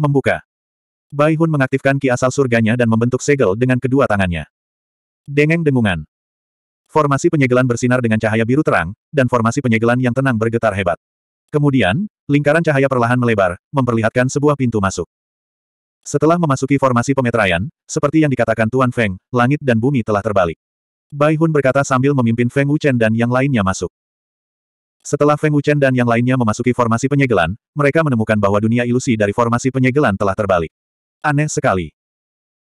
Membuka. Bai Hun mengaktifkan ki asal surganya dan membentuk segel dengan kedua tangannya. Dengeng dengungan. Formasi penyegelan bersinar dengan cahaya biru terang, dan formasi penyegelan yang tenang bergetar hebat. Kemudian, lingkaran cahaya perlahan melebar, memperlihatkan sebuah pintu masuk. Setelah memasuki formasi pemetraian, seperti yang dikatakan Tuan Feng, langit dan bumi telah terbalik. Bai Hun berkata sambil memimpin Feng Wuchen dan yang lainnya masuk. Setelah Feng Wuchen dan yang lainnya memasuki formasi penyegelan, mereka menemukan bahwa dunia ilusi dari formasi penyegelan telah terbalik. Aneh sekali.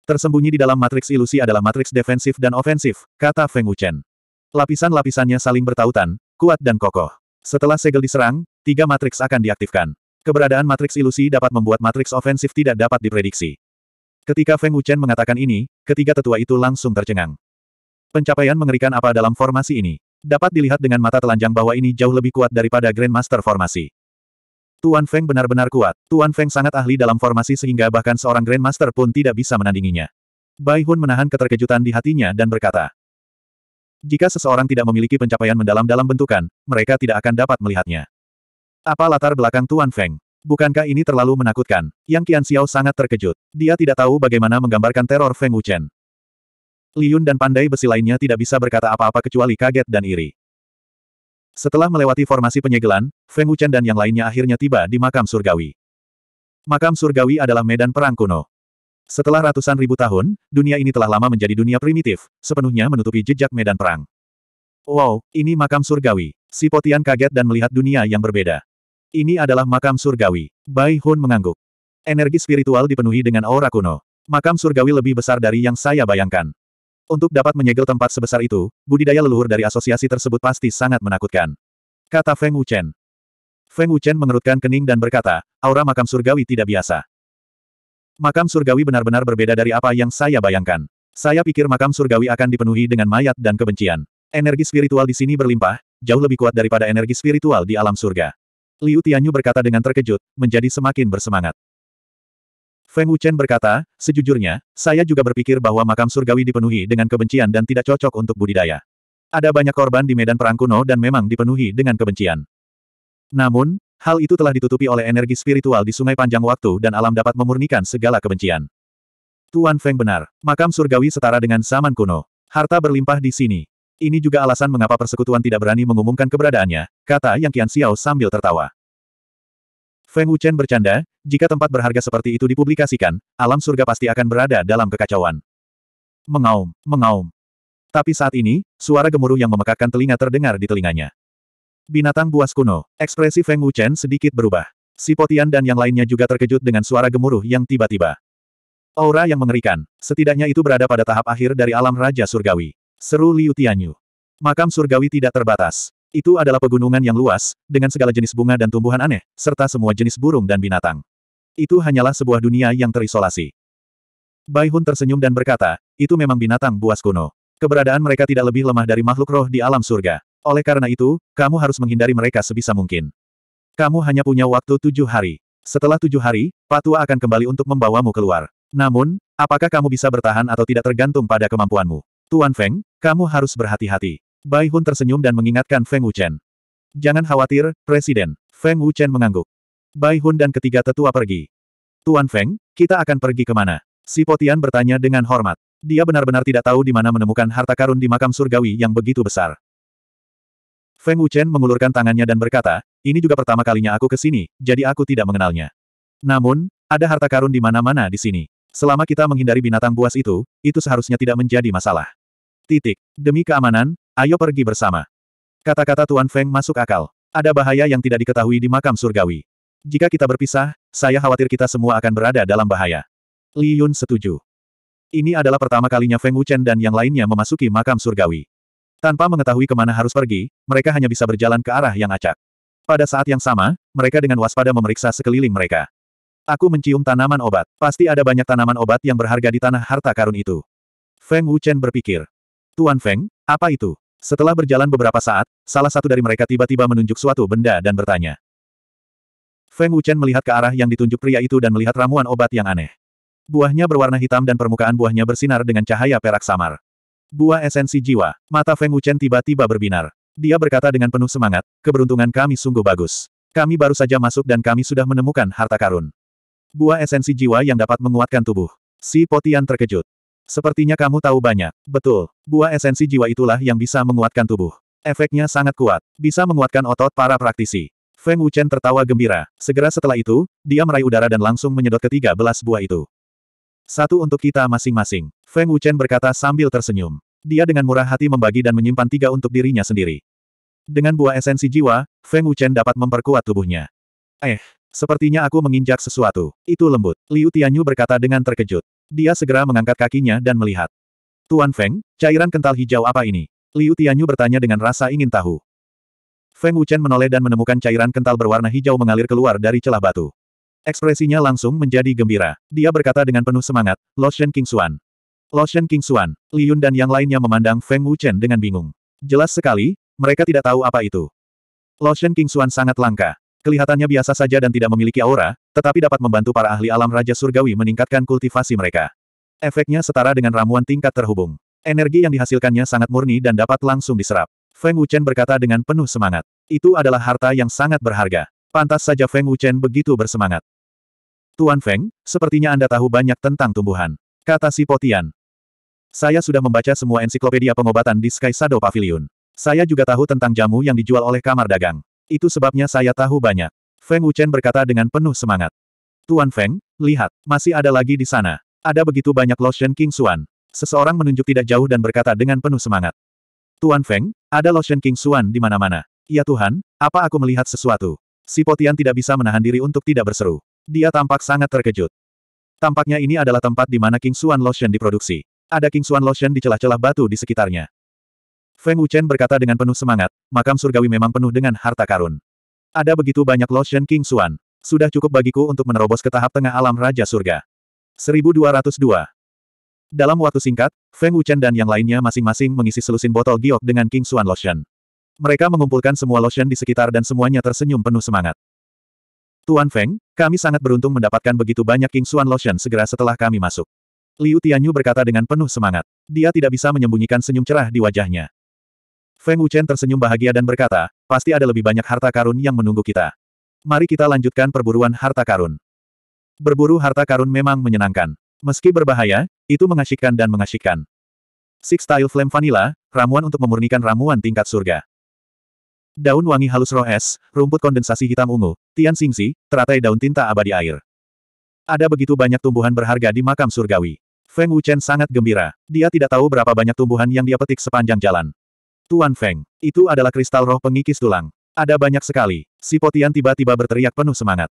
Tersembunyi di dalam matriks ilusi adalah matriks defensif dan ofensif, kata Feng Wuchen. Lapisan-lapisannya saling bertautan, kuat dan kokoh. Setelah segel diserang, tiga matriks akan diaktifkan. Keberadaan matriks ilusi dapat membuat matriks ofensif tidak dapat diprediksi. Ketika Feng Wuchen mengatakan ini, ketiga tetua itu langsung tercengang. Pencapaian mengerikan apa dalam formasi ini? Dapat dilihat dengan mata telanjang bahwa ini jauh lebih kuat daripada Grandmaster formasi. Tuan Feng benar-benar kuat. Tuan Feng sangat ahli dalam formasi sehingga bahkan seorang Grandmaster pun tidak bisa menandinginya. Bai Hun menahan keterkejutan di hatinya dan berkata, Jika seseorang tidak memiliki pencapaian mendalam dalam bentukan, mereka tidak akan dapat melihatnya. Apa latar belakang Tuan Feng? Bukankah ini terlalu menakutkan? Yang Qian Xiao sangat terkejut. Dia tidak tahu bagaimana menggambarkan teror Feng Wuchen. Liyun dan pandai besi lainnya tidak bisa berkata apa-apa kecuali kaget dan iri. Setelah melewati formasi penyegelan, Feng Wuchen dan yang lainnya akhirnya tiba di makam surgawi. Makam surgawi adalah medan perang kuno. Setelah ratusan ribu tahun, dunia ini telah lama menjadi dunia primitif, sepenuhnya menutupi jejak medan perang. Wow, ini makam surgawi. Si Potian kaget dan melihat dunia yang berbeda. Ini adalah makam surgawi. Bai Hun mengangguk. Energi spiritual dipenuhi dengan aura kuno. Makam surgawi lebih besar dari yang saya bayangkan. Untuk dapat menyegel tempat sebesar itu, budidaya leluhur dari asosiasi tersebut pasti sangat menakutkan. Kata Feng Wuchen. Feng Wuchen mengerutkan kening dan berkata, aura makam surgawi tidak biasa. Makam surgawi benar-benar berbeda dari apa yang saya bayangkan. Saya pikir makam surgawi akan dipenuhi dengan mayat dan kebencian. Energi spiritual di sini berlimpah, jauh lebih kuat daripada energi spiritual di alam surga. Liu Tianyu berkata dengan terkejut, menjadi semakin bersemangat. Feng Wuchen berkata, sejujurnya, saya juga berpikir bahwa makam surgawi dipenuhi dengan kebencian dan tidak cocok untuk budidaya. Ada banyak korban di medan perang kuno dan memang dipenuhi dengan kebencian. Namun, hal itu telah ditutupi oleh energi spiritual di sungai panjang waktu dan alam dapat memurnikan segala kebencian. Tuan Feng benar, makam surgawi setara dengan zaman kuno. Harta berlimpah di sini. Ini juga alasan mengapa persekutuan tidak berani mengumumkan keberadaannya, kata Yang Qian Xiao sambil tertawa. Feng Wuchen bercanda, jika tempat berharga seperti itu dipublikasikan, alam surga pasti akan berada dalam kekacauan. Mengaum, mengaum. Tapi saat ini, suara gemuruh yang memekakkan telinga terdengar di telinganya. Binatang buas kuno, ekspresi Feng Wuchen sedikit berubah. Si Potian dan yang lainnya juga terkejut dengan suara gemuruh yang tiba-tiba. Aura yang mengerikan, setidaknya itu berada pada tahap akhir dari alam Raja Surgawi. Seru Liu Tianyu. Makam surgawi tidak terbatas. Itu adalah pegunungan yang luas, dengan segala jenis bunga dan tumbuhan aneh, serta semua jenis burung dan binatang. Itu hanyalah sebuah dunia yang terisolasi. Bai Hun tersenyum dan berkata, itu memang binatang buas kuno. Keberadaan mereka tidak lebih lemah dari makhluk roh di alam surga. Oleh karena itu, kamu harus menghindari mereka sebisa mungkin. Kamu hanya punya waktu tujuh hari. Setelah tujuh hari, Patua akan kembali untuk membawamu keluar. Namun, apakah kamu bisa bertahan atau tidak tergantung pada kemampuanmu? Tuan Feng, kamu harus berhati-hati. Bai Hun tersenyum dan mengingatkan Feng Wuchen. Jangan khawatir, Presiden. Feng Wuchen mengangguk. Bai Hun dan ketiga tetua pergi. Tuan Feng, kita akan pergi ke mana? Si Potian bertanya dengan hormat. Dia benar-benar tidak tahu di mana menemukan harta karun di makam surgawi yang begitu besar. Feng Wuchen mengulurkan tangannya dan berkata, ini juga pertama kalinya aku ke sini, jadi aku tidak mengenalnya. Namun, ada harta karun di mana-mana di sini. Selama kita menghindari binatang buas itu, itu seharusnya tidak menjadi masalah. Titik. Demi keamanan, Ayo pergi bersama. Kata-kata Tuan Feng masuk akal. Ada bahaya yang tidak diketahui di makam surgawi. Jika kita berpisah, saya khawatir kita semua akan berada dalam bahaya. Li Yun setuju. Ini adalah pertama kalinya Feng Wuchen dan yang lainnya memasuki makam surgawi. Tanpa mengetahui kemana harus pergi, mereka hanya bisa berjalan ke arah yang acak. Pada saat yang sama, mereka dengan waspada memeriksa sekeliling mereka. Aku mencium tanaman obat. Pasti ada banyak tanaman obat yang berharga di tanah harta karun itu. Feng Wuchen berpikir. Tuan Feng, apa itu? Setelah berjalan beberapa saat, salah satu dari mereka tiba-tiba menunjuk suatu benda dan bertanya. Feng Wuchen melihat ke arah yang ditunjuk pria itu dan melihat ramuan obat yang aneh. Buahnya berwarna hitam dan permukaan buahnya bersinar dengan cahaya perak samar. Buah esensi jiwa, mata Feng Wuchen tiba-tiba berbinar. Dia berkata dengan penuh semangat, keberuntungan kami sungguh bagus. Kami baru saja masuk dan kami sudah menemukan harta karun. Buah esensi jiwa yang dapat menguatkan tubuh. Si Potian terkejut. Sepertinya kamu tahu banyak. Betul. Buah esensi jiwa itulah yang bisa menguatkan tubuh. Efeknya sangat kuat. Bisa menguatkan otot para praktisi. Feng Wuchen tertawa gembira. Segera setelah itu, dia meraih udara dan langsung menyedot ketiga belas buah itu. Satu untuk kita masing-masing. Feng Wuchen berkata sambil tersenyum. Dia dengan murah hati membagi dan menyimpan tiga untuk dirinya sendiri. Dengan buah esensi jiwa, Feng Wuchen dapat memperkuat tubuhnya. Eh, sepertinya aku menginjak sesuatu. Itu lembut. Liu Tianyu berkata dengan terkejut. Dia segera mengangkat kakinya dan melihat. Tuan Feng, cairan kental hijau apa ini? Liu Tianyu bertanya dengan rasa ingin tahu. Feng Wuchen menoleh dan menemukan cairan kental berwarna hijau mengalir keluar dari celah batu. Ekspresinya langsung menjadi gembira. Dia berkata dengan penuh semangat, Lotion King Xuan. Lotion King Xuan, Yun dan yang lainnya memandang Feng Wuchen dengan bingung. Jelas sekali, mereka tidak tahu apa itu. Lotion King Xuan sangat langka. Kelihatannya biasa saja dan tidak memiliki aura, tetapi dapat membantu para ahli alam Raja Surgawi meningkatkan kultivasi mereka. Efeknya setara dengan ramuan tingkat terhubung. Energi yang dihasilkannya sangat murni dan dapat langsung diserap. Feng Wuchen berkata dengan penuh semangat. Itu adalah harta yang sangat berharga. Pantas saja Feng Wuchen begitu bersemangat. Tuan Feng, sepertinya Anda tahu banyak tentang tumbuhan. Kata si Potian. Saya sudah membaca semua ensiklopedia pengobatan di Sky Shadow Pavilion. Saya juga tahu tentang jamu yang dijual oleh kamar dagang. Itu sebabnya saya tahu banyak. Feng Wuchen berkata dengan penuh semangat. Tuan Feng, lihat, masih ada lagi di sana. Ada begitu banyak lotion King Xuan. Seseorang menunjuk tidak jauh dan berkata dengan penuh semangat. Tuan Feng, ada lotion King Xuan di mana-mana. Ya Tuhan, apa aku melihat sesuatu? Si Potian tidak bisa menahan diri untuk tidak berseru. Dia tampak sangat terkejut. Tampaknya ini adalah tempat di mana King Xuan Lotion diproduksi. Ada King Xuan Lotion di celah-celah batu di sekitarnya. Feng Wuchen berkata dengan penuh semangat, makam surgawi memang penuh dengan harta karun. Ada begitu banyak lotion King Xuan. Sudah cukup bagiku untuk menerobos ke tahap tengah alam Raja Surga. 1202 Dalam waktu singkat, Feng Wuchen dan yang lainnya masing-masing mengisi selusin botol giok dengan King Xuan Lotion. Mereka mengumpulkan semua lotion di sekitar dan semuanya tersenyum penuh semangat. Tuan Feng, kami sangat beruntung mendapatkan begitu banyak King Xuan Lotion segera setelah kami masuk. Liu Tianyu berkata dengan penuh semangat. Dia tidak bisa menyembunyikan senyum cerah di wajahnya. Feng Wuchen tersenyum bahagia dan berkata, pasti ada lebih banyak harta karun yang menunggu kita. Mari kita lanjutkan perburuan harta karun. Berburu harta karun memang menyenangkan. Meski berbahaya, itu mengasyikkan dan mengasyikkan. Six Style Flame Vanilla, ramuan untuk memurnikan ramuan tingkat surga. Daun wangi halus roh es, rumput kondensasi hitam ungu, tian singsi, teratai daun tinta abadi air. Ada begitu banyak tumbuhan berharga di makam surgawi. Feng Wuchen sangat gembira. Dia tidak tahu berapa banyak tumbuhan yang dia petik sepanjang jalan. Tuan Feng, itu adalah kristal roh pengikis tulang. Ada banyak sekali. Si Potian tiba-tiba berteriak penuh semangat.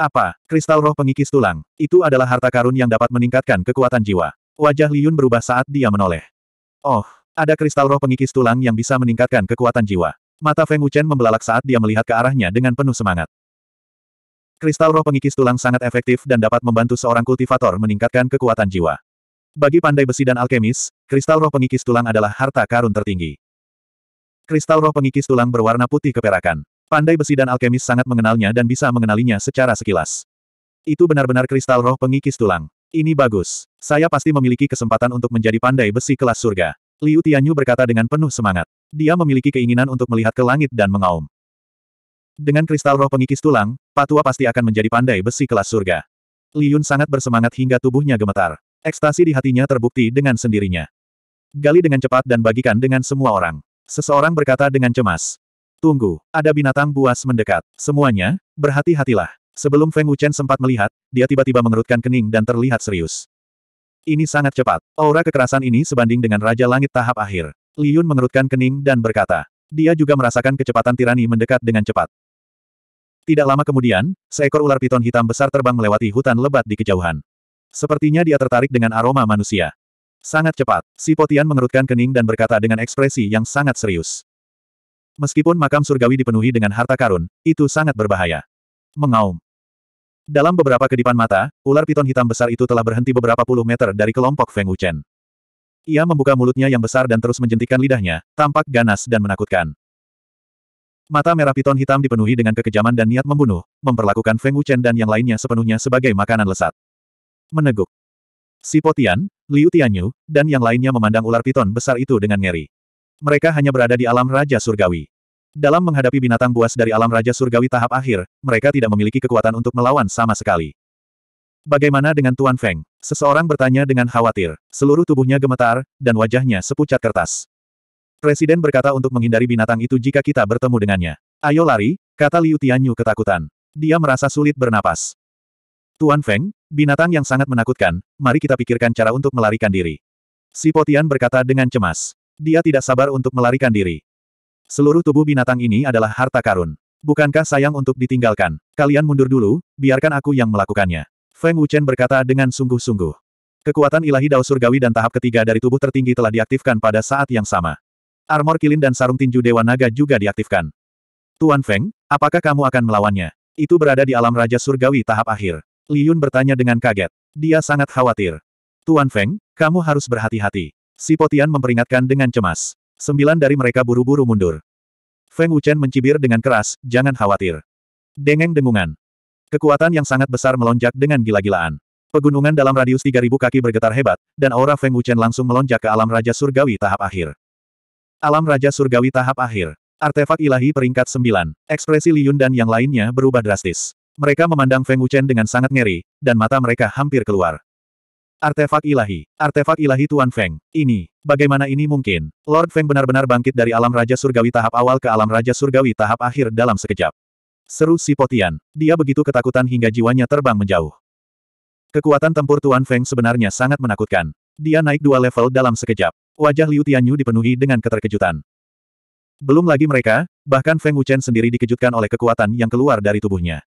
Apa, kristal roh pengikis tulang, itu adalah harta karun yang dapat meningkatkan kekuatan jiwa. Wajah Liyun berubah saat dia menoleh. Oh, ada kristal roh pengikis tulang yang bisa meningkatkan kekuatan jiwa. Mata Feng Wuchen membelalak saat dia melihat ke arahnya dengan penuh semangat. Kristal roh pengikis tulang sangat efektif dan dapat membantu seorang kultivator meningkatkan kekuatan jiwa. Bagi pandai besi dan alkemis, kristal roh pengikis tulang adalah harta karun tertinggi. Kristal roh pengikis tulang berwarna putih keperakan. Pandai besi dan alkemis sangat mengenalnya dan bisa mengenalinya secara sekilas. Itu benar-benar kristal roh pengikis tulang. Ini bagus. Saya pasti memiliki kesempatan untuk menjadi pandai besi kelas surga. Liu Tianyu berkata dengan penuh semangat. Dia memiliki keinginan untuk melihat ke langit dan mengaum. Dengan kristal roh pengikis tulang, Patua pasti akan menjadi pandai besi kelas surga. Liun sangat bersemangat hingga tubuhnya gemetar. Ekstasi di hatinya terbukti dengan sendirinya. Gali dengan cepat dan bagikan dengan semua orang. Seseorang berkata dengan cemas. Tunggu, ada binatang buas mendekat. Semuanya, berhati-hatilah. Sebelum Feng Wuchen sempat melihat, dia tiba-tiba mengerutkan kening dan terlihat serius. Ini sangat cepat. Aura kekerasan ini sebanding dengan Raja Langit tahap akhir. Liun mengerutkan kening dan berkata. Dia juga merasakan kecepatan tirani mendekat dengan cepat. Tidak lama kemudian, seekor ular piton hitam besar terbang melewati hutan lebat di kejauhan. Sepertinya dia tertarik dengan aroma manusia. Sangat cepat, si Potian mengerutkan kening dan berkata dengan ekspresi yang sangat serius. Meskipun makam surgawi dipenuhi dengan harta karun, itu sangat berbahaya. Mengaum. Dalam beberapa kedipan mata, ular piton hitam besar itu telah berhenti beberapa puluh meter dari kelompok Feng Wuchen. Ia membuka mulutnya yang besar dan terus menjentikan lidahnya, tampak ganas dan menakutkan. Mata merah piton hitam dipenuhi dengan kekejaman dan niat membunuh, memperlakukan Feng Wuchen dan yang lainnya sepenuhnya sebagai makanan lesat. Meneguk. Si Potian, Liu Tianyu, dan yang lainnya memandang ular piton besar itu dengan ngeri. Mereka hanya berada di alam Raja Surgawi. Dalam menghadapi binatang buas dari alam Raja Surgawi tahap akhir, mereka tidak memiliki kekuatan untuk melawan sama sekali. Bagaimana dengan Tuan Feng? Seseorang bertanya dengan khawatir. Seluruh tubuhnya gemetar, dan wajahnya sepucat kertas. Presiden berkata untuk menghindari binatang itu jika kita bertemu dengannya. Ayo lari, kata Liu Tianyu ketakutan. Dia merasa sulit bernapas. Tuan Feng, binatang yang sangat menakutkan, mari kita pikirkan cara untuk melarikan diri. Si Potian berkata dengan cemas. Dia tidak sabar untuk melarikan diri. Seluruh tubuh binatang ini adalah harta karun. Bukankah sayang untuk ditinggalkan? Kalian mundur dulu, biarkan aku yang melakukannya. Feng Wuchen berkata dengan sungguh-sungguh. Kekuatan ilahi dao surgawi dan tahap ketiga dari tubuh tertinggi telah diaktifkan pada saat yang sama. Armor kilin dan sarung tinju Dewa Naga juga diaktifkan. Tuan Feng, apakah kamu akan melawannya? Itu berada di alam Raja Surgawi tahap akhir. Liyun bertanya dengan kaget. Dia sangat khawatir. Tuan Feng, kamu harus berhati-hati. Si Potian memperingatkan dengan cemas. Sembilan dari mereka buru-buru mundur. Feng Wuchen mencibir dengan keras, jangan khawatir. Dengeng dengungan. Kekuatan yang sangat besar melonjak dengan gila-gilaan. Pegunungan dalam radius 3000 kaki bergetar hebat, dan aura Feng Wuchen langsung melonjak ke alam Raja Surgawi tahap akhir. Alam Raja Surgawi tahap akhir. Artefak ilahi peringkat 9. Ekspresi Liyun dan yang lainnya berubah drastis. Mereka memandang Feng Wuchen dengan sangat ngeri, dan mata mereka hampir keluar. Artefak ilahi. Artefak ilahi Tuan Feng. Ini, bagaimana ini mungkin? Lord Feng benar-benar bangkit dari alam Raja Surgawi tahap awal ke alam Raja Surgawi tahap akhir dalam sekejap. Seru si Potian. Dia begitu ketakutan hingga jiwanya terbang menjauh. Kekuatan tempur Tuan Feng sebenarnya sangat menakutkan. Dia naik dua level dalam sekejap. Wajah Liu Tianyu dipenuhi dengan keterkejutan. Belum lagi mereka, bahkan Feng Wuchen sendiri dikejutkan oleh kekuatan yang keluar dari tubuhnya.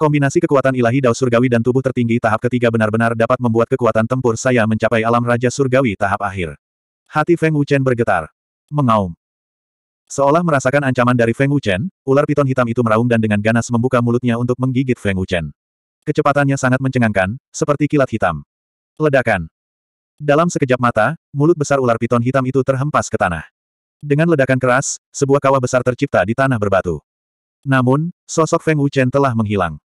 Kombinasi kekuatan ilahi Dao Surgawi dan tubuh tertinggi tahap ketiga benar-benar dapat membuat kekuatan tempur saya mencapai alam Raja Surgawi tahap akhir. Hati Feng Wuchen bergetar. Mengaum. Seolah merasakan ancaman dari Feng Wuchen, ular piton hitam itu meraung dan dengan ganas membuka mulutnya untuk menggigit Feng Wuchen. Kecepatannya sangat mencengangkan, seperti kilat hitam. Ledakan. Dalam sekejap mata, mulut besar ular piton hitam itu terhempas ke tanah. Dengan ledakan keras, sebuah kawah besar tercipta di tanah berbatu. Namun, sosok Feng Wuchen telah menghilang.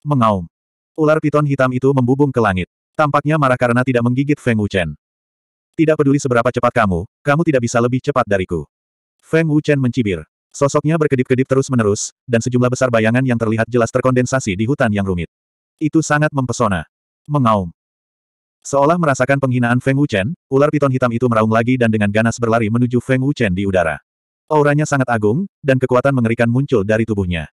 Mengaum. Ular piton hitam itu membubung ke langit. Tampaknya marah karena tidak menggigit Feng Wuchen. Tidak peduli seberapa cepat kamu, kamu tidak bisa lebih cepat dariku. Feng Wuchen mencibir. Sosoknya berkedip-kedip terus-menerus, dan sejumlah besar bayangan yang terlihat jelas terkondensasi di hutan yang rumit. Itu sangat mempesona. Mengaum. Seolah merasakan penghinaan Feng Wuchen, ular piton hitam itu meraung lagi dan dengan ganas berlari menuju Feng Wuchen di udara. Auranya sangat agung, dan kekuatan mengerikan muncul dari tubuhnya.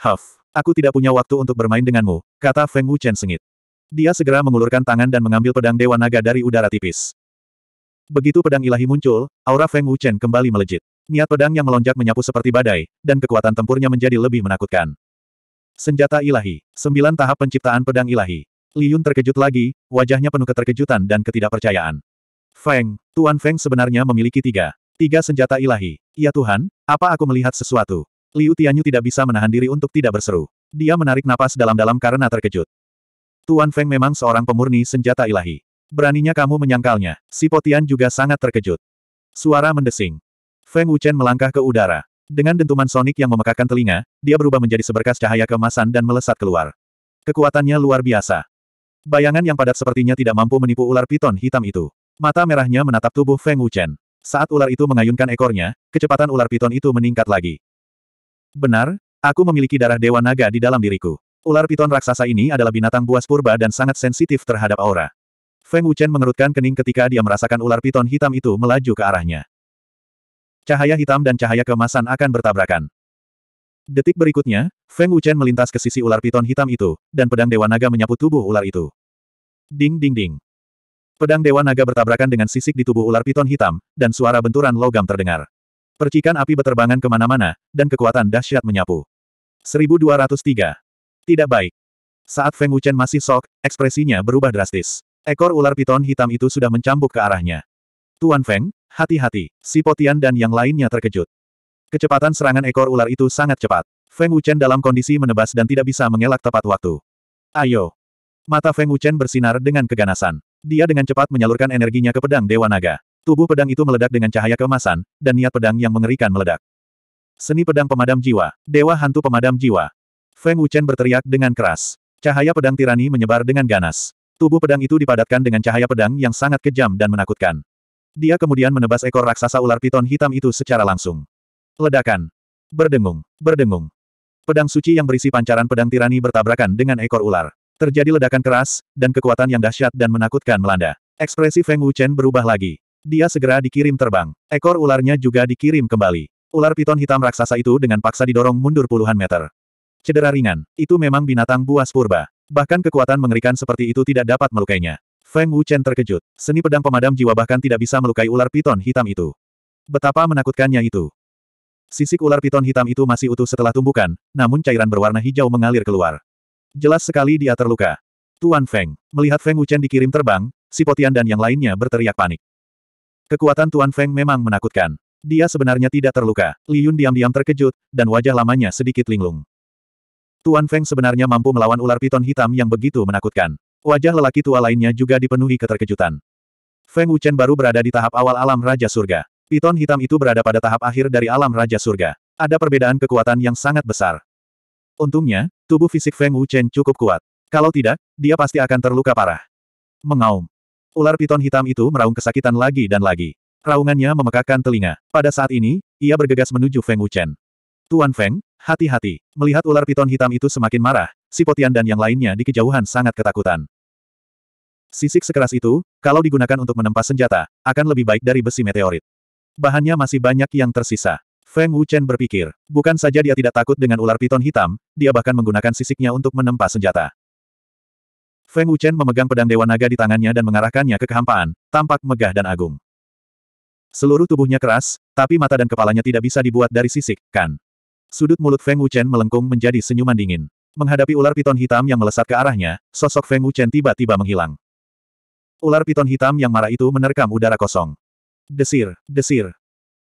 Huff. Aku tidak punya waktu untuk bermain denganmu, kata Feng Wuchen sengit. Dia segera mengulurkan tangan dan mengambil pedang Dewa Naga dari udara tipis. Begitu pedang ilahi muncul, aura Feng Wuchen kembali melejit. Niat pedang yang melonjak menyapu seperti badai, dan kekuatan tempurnya menjadi lebih menakutkan. Senjata ilahi, sembilan tahap penciptaan pedang ilahi. Liyun terkejut lagi, wajahnya penuh keterkejutan dan ketidakpercayaan. Feng, Tuan Feng sebenarnya memiliki tiga. Tiga senjata ilahi. Ya Tuhan, apa aku melihat sesuatu? Liu Tianyu tidak bisa menahan diri untuk tidak berseru. Dia menarik napas dalam-dalam karena terkejut. Tuan Feng memang seorang pemurni senjata ilahi. Beraninya kamu menyangkalnya. Si Potian juga sangat terkejut. Suara mendesing. Feng Wuchen melangkah ke udara. Dengan dentuman sonik yang memekakan telinga, dia berubah menjadi seberkas cahaya kemasan dan melesat keluar. Kekuatannya luar biasa. Bayangan yang padat sepertinya tidak mampu menipu ular piton hitam itu. Mata merahnya menatap tubuh Feng Wuchen. Saat ular itu mengayunkan ekornya, kecepatan ular piton itu meningkat lagi. Benar, aku memiliki darah Dewa Naga di dalam diriku. Ular piton raksasa ini adalah binatang buas purba dan sangat sensitif terhadap aura. Feng Wuchen mengerutkan kening ketika dia merasakan ular piton hitam itu melaju ke arahnya. Cahaya hitam dan cahaya kemasan akan bertabrakan. Detik berikutnya, Feng Wuchen melintas ke sisi ular piton hitam itu, dan pedang Dewa Naga menyapu tubuh ular itu. Ding ding ding. Pedang Dewa Naga bertabrakan dengan sisik di tubuh ular piton hitam, dan suara benturan logam terdengar. Percikan api berterbangan kemana-mana, dan kekuatan dahsyat menyapu. 1203. Tidak baik. Saat Feng Wuchen masih sok, ekspresinya berubah drastis. Ekor ular piton hitam itu sudah mencambuk ke arahnya. Tuan Feng, hati-hati, si Potian dan yang lainnya terkejut. Kecepatan serangan ekor ular itu sangat cepat. Feng Wuchen dalam kondisi menebas dan tidak bisa mengelak tepat waktu. Ayo. Mata Feng Wuchen bersinar dengan keganasan. Dia dengan cepat menyalurkan energinya ke pedang Dewa Naga. Tubuh pedang itu meledak dengan cahaya keemasan, dan niat pedang yang mengerikan meledak. Seni pedang pemadam jiwa, dewa hantu pemadam jiwa. Feng Wuchen berteriak dengan keras. Cahaya pedang tirani menyebar dengan ganas. Tubuh pedang itu dipadatkan dengan cahaya pedang yang sangat kejam dan menakutkan. Dia kemudian menebas ekor raksasa ular piton hitam itu secara langsung. Ledakan. Berdengung, berdengung. Pedang suci yang berisi pancaran pedang tirani bertabrakan dengan ekor ular. Terjadi ledakan keras, dan kekuatan yang dahsyat dan menakutkan melanda. Ekspresi Feng Wuchen berubah lagi. Dia segera dikirim terbang. Ekor ularnya juga dikirim kembali. Ular piton hitam raksasa itu dengan paksa didorong mundur puluhan meter. Cedera ringan, itu memang binatang buas purba. Bahkan kekuatan mengerikan seperti itu tidak dapat melukainya. Feng Wuchen terkejut. Seni pedang pemadam jiwa bahkan tidak bisa melukai ular piton hitam itu. Betapa menakutkannya itu. Sisik ular piton hitam itu masih utuh setelah tumbukan, namun cairan berwarna hijau mengalir keluar. Jelas sekali dia terluka. Tuan Feng. Melihat Feng Wuchen dikirim terbang, si Potian dan yang lainnya berteriak panik. Kekuatan Tuan Feng memang menakutkan. Dia sebenarnya tidak terluka. Liyun diam-diam terkejut, dan wajah lamanya sedikit linglung. Tuan Feng sebenarnya mampu melawan ular piton hitam yang begitu menakutkan. Wajah lelaki tua lainnya juga dipenuhi keterkejutan. Feng Wuchen baru berada di tahap awal alam Raja Surga. Piton hitam itu berada pada tahap akhir dari alam Raja Surga. Ada perbedaan kekuatan yang sangat besar. Untungnya, tubuh fisik Feng Wuchen cukup kuat. Kalau tidak, dia pasti akan terluka parah. Mengaum. Ular piton hitam itu meraung kesakitan lagi dan lagi. Raungannya memekakkan telinga. Pada saat ini, ia bergegas menuju Feng Wuchen. Tuan Feng, hati-hati. Melihat ular piton hitam itu semakin marah, si Potian dan yang lainnya di kejauhan sangat ketakutan. Sisik sekeras itu, kalau digunakan untuk menempa senjata, akan lebih baik dari besi meteorit. Bahannya masih banyak yang tersisa. Feng Wuchen berpikir, bukan saja dia tidak takut dengan ular piton hitam, dia bahkan menggunakan sisiknya untuk menempa senjata. Feng Wuchen memegang pedang Dewa Naga di tangannya dan mengarahkannya ke kehampaan, tampak megah dan agung. Seluruh tubuhnya keras, tapi mata dan kepalanya tidak bisa dibuat dari sisik, kan? Sudut mulut Feng Wuchen melengkung menjadi senyuman dingin. Menghadapi ular piton hitam yang melesat ke arahnya, sosok Feng Wuchen tiba-tiba menghilang. Ular piton hitam yang marah itu menerkam udara kosong. Desir, desir.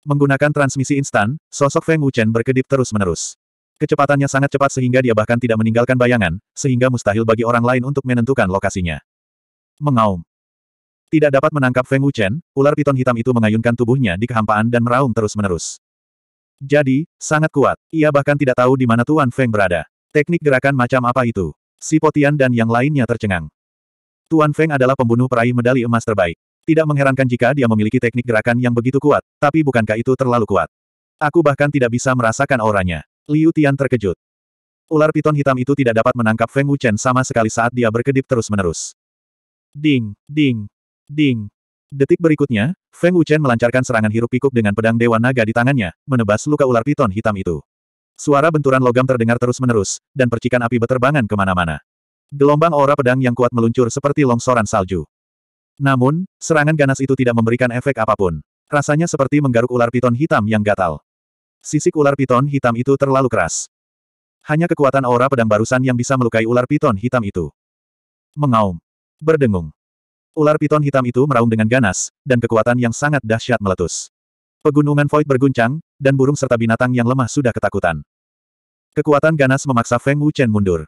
Menggunakan transmisi instan, sosok Feng Wuchen berkedip terus-menerus. Kecepatannya sangat cepat sehingga dia bahkan tidak meninggalkan bayangan, sehingga mustahil bagi orang lain untuk menentukan lokasinya. Mengaum. Tidak dapat menangkap Feng Wuchen, ular piton hitam itu mengayunkan tubuhnya di kehampaan dan meraung terus-menerus. Jadi, sangat kuat. Ia bahkan tidak tahu di mana Tuan Feng berada. Teknik gerakan macam apa itu? Si Potian dan yang lainnya tercengang. Tuan Feng adalah pembunuh peraih medali emas terbaik. Tidak mengherankan jika dia memiliki teknik gerakan yang begitu kuat, tapi bukankah itu terlalu kuat? Aku bahkan tidak bisa merasakan auranya. Liu Tian terkejut. Ular piton hitam itu tidak dapat menangkap Feng Wuchen sama sekali saat dia berkedip terus-menerus. Ding, ding, ding. Detik berikutnya, Feng Wuchen melancarkan serangan hirup pikuk dengan pedang Dewa Naga di tangannya, menebas luka ular piton hitam itu. Suara benturan logam terdengar terus-menerus, dan percikan api beterbangan kemana-mana. Gelombang aura pedang yang kuat meluncur seperti longsoran salju. Namun, serangan ganas itu tidak memberikan efek apapun. Rasanya seperti menggaruk ular piton hitam yang gatal. Sisik ular piton hitam itu terlalu keras. Hanya kekuatan aura pedang barusan yang bisa melukai ular piton hitam itu. Mengaum. Berdengung. Ular piton hitam itu meraung dengan ganas, dan kekuatan yang sangat dahsyat meletus. Pegunungan Void berguncang, dan burung serta binatang yang lemah sudah ketakutan. Kekuatan ganas memaksa Feng Wuchen mundur.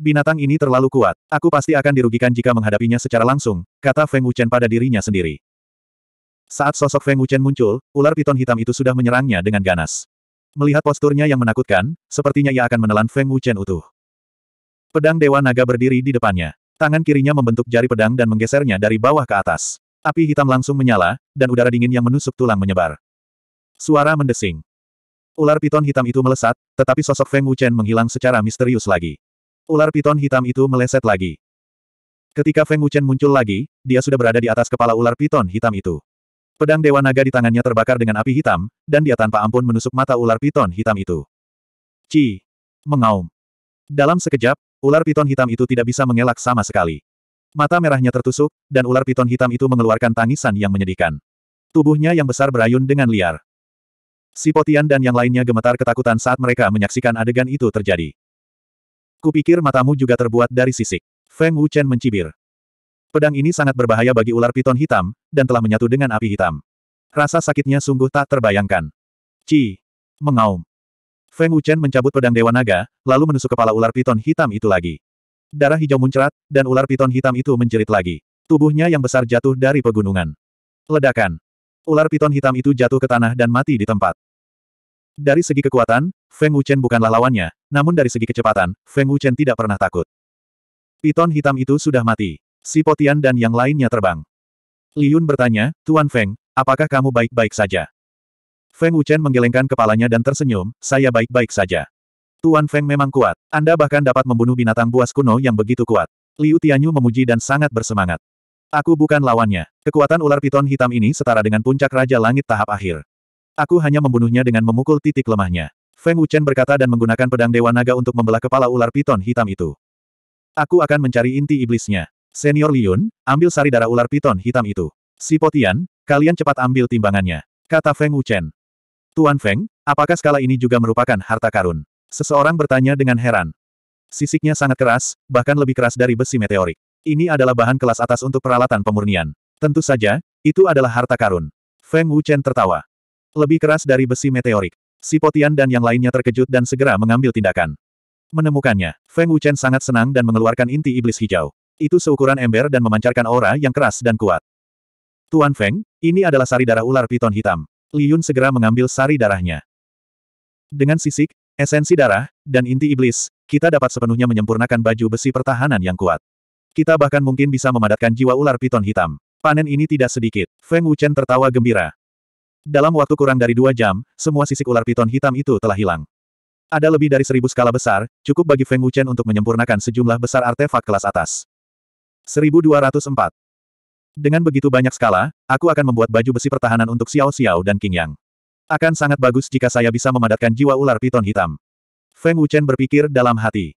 Binatang ini terlalu kuat, aku pasti akan dirugikan jika menghadapinya secara langsung, kata Feng Wuchen pada dirinya sendiri. Saat sosok Feng Wuchen muncul, ular piton hitam itu sudah menyerangnya dengan ganas. Melihat posturnya yang menakutkan, sepertinya ia akan menelan Feng Wuchen utuh. Pedang Dewa Naga berdiri di depannya. Tangan kirinya membentuk jari pedang dan menggesernya dari bawah ke atas. Api hitam langsung menyala, dan udara dingin yang menusuk tulang menyebar. Suara mendesing. Ular piton hitam itu melesat, tetapi sosok Feng Wuchen menghilang secara misterius lagi. Ular piton hitam itu meleset lagi. Ketika Feng Wuchen muncul lagi, dia sudah berada di atas kepala ular piton hitam itu. Pedang Dewa Naga di tangannya terbakar dengan api hitam, dan dia tanpa ampun menusuk mata ular piton hitam itu. Ci! Mengaum. Dalam sekejap, ular piton hitam itu tidak bisa mengelak sama sekali. Mata merahnya tertusuk, dan ular piton hitam itu mengeluarkan tangisan yang menyedihkan. Tubuhnya yang besar berayun dengan liar. Si Potian dan yang lainnya gemetar ketakutan saat mereka menyaksikan adegan itu terjadi. Kupikir matamu juga terbuat dari sisik. Feng Wuchen mencibir. Pedang ini sangat berbahaya bagi ular piton hitam, dan telah menyatu dengan api hitam. Rasa sakitnya sungguh tak terbayangkan. Ci! Mengaum. Feng Wuchen mencabut pedang Dewa Naga, lalu menusuk kepala ular piton hitam itu lagi. Darah hijau muncrat, dan ular piton hitam itu menjerit lagi. Tubuhnya yang besar jatuh dari pegunungan. Ledakan. Ular piton hitam itu jatuh ke tanah dan mati di tempat. Dari segi kekuatan, Feng Wuchen bukanlah lawannya, namun dari segi kecepatan, Feng Wuchen tidak pernah takut. Piton hitam itu sudah mati. Si Potian dan yang lainnya terbang. Liun bertanya, Tuan Feng, apakah kamu baik-baik saja? Feng Wuchen menggelengkan kepalanya dan tersenyum, saya baik-baik saja. Tuan Feng memang kuat. Anda bahkan dapat membunuh binatang buas kuno yang begitu kuat. Liu Tianyu memuji dan sangat bersemangat. Aku bukan lawannya. Kekuatan ular piton hitam ini setara dengan puncak Raja Langit tahap akhir. Aku hanya membunuhnya dengan memukul titik lemahnya. Feng Wuchen berkata dan menggunakan pedang Dewa Naga untuk membelah kepala ular piton hitam itu. Aku akan mencari inti iblisnya. Senior Liun, ambil sari darah ular piton hitam itu. Si Potian, kalian cepat ambil timbangannya. Kata Feng Wuchen. Tuan Feng, apakah skala ini juga merupakan harta karun? Seseorang bertanya dengan heran. Sisiknya sangat keras, bahkan lebih keras dari besi meteorik. Ini adalah bahan kelas atas untuk peralatan pemurnian. Tentu saja, itu adalah harta karun. Feng Wuchen tertawa. Lebih keras dari besi meteorik. Si Potian dan yang lainnya terkejut dan segera mengambil tindakan. Menemukannya, Feng Wuchen sangat senang dan mengeluarkan inti iblis hijau. Itu seukuran ember dan memancarkan aura yang keras dan kuat. Tuan Feng, ini adalah sari darah ular piton hitam. Liyun segera mengambil sari darahnya. Dengan sisik, esensi darah, dan inti iblis, kita dapat sepenuhnya menyempurnakan baju besi pertahanan yang kuat. Kita bahkan mungkin bisa memadatkan jiwa ular piton hitam. Panen ini tidak sedikit. Feng Wuchen tertawa gembira. Dalam waktu kurang dari dua jam, semua sisik ular piton hitam itu telah hilang. Ada lebih dari seribu skala besar, cukup bagi Feng Wuchen untuk menyempurnakan sejumlah besar artefak kelas atas. 1204. Dengan begitu banyak skala, aku akan membuat baju besi pertahanan untuk Xiao Xiao dan King Yang. Akan sangat bagus jika saya bisa memadatkan jiwa ular piton hitam. Feng Wuchen berpikir dalam hati.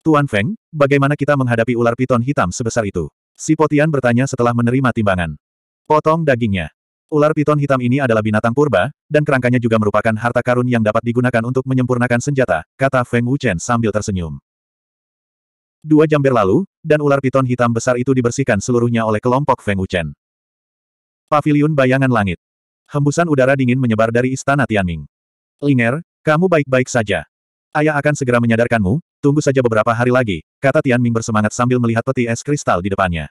Tuan Feng, bagaimana kita menghadapi ular piton hitam sebesar itu? Si Potian bertanya setelah menerima timbangan. Potong dagingnya. Ular piton hitam ini adalah binatang purba, dan kerangkanya juga merupakan harta karun yang dapat digunakan untuk menyempurnakan senjata, kata Feng Wuchen sambil tersenyum. Dua jam berlalu, dan ular piton hitam besar itu dibersihkan seluruhnya oleh kelompok Feng Wuchen. Paviliun bayangan langit. Hembusan udara dingin menyebar dari istana Tianming. Linger, kamu baik-baik saja. Ayah akan segera menyadarkanmu, tunggu saja beberapa hari lagi, kata Tianming bersemangat sambil melihat peti es kristal di depannya.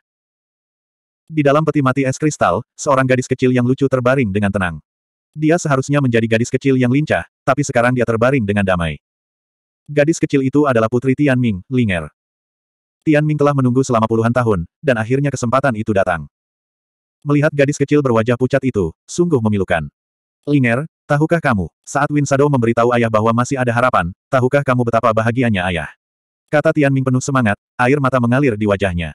Di dalam peti mati es kristal, seorang gadis kecil yang lucu terbaring dengan tenang. Dia seharusnya menjadi gadis kecil yang lincah, tapi sekarang dia terbaring dengan damai. Gadis kecil itu adalah putri Tianming, Linger. Tian Ming telah menunggu selama puluhan tahun, dan akhirnya kesempatan itu datang. Melihat gadis kecil berwajah pucat itu, sungguh memilukan. Linger, tahukah kamu, saat Win Sado memberitahu ayah bahwa masih ada harapan, tahukah kamu betapa bahagianya ayah? Kata Tian Ming penuh semangat, air mata mengalir di wajahnya.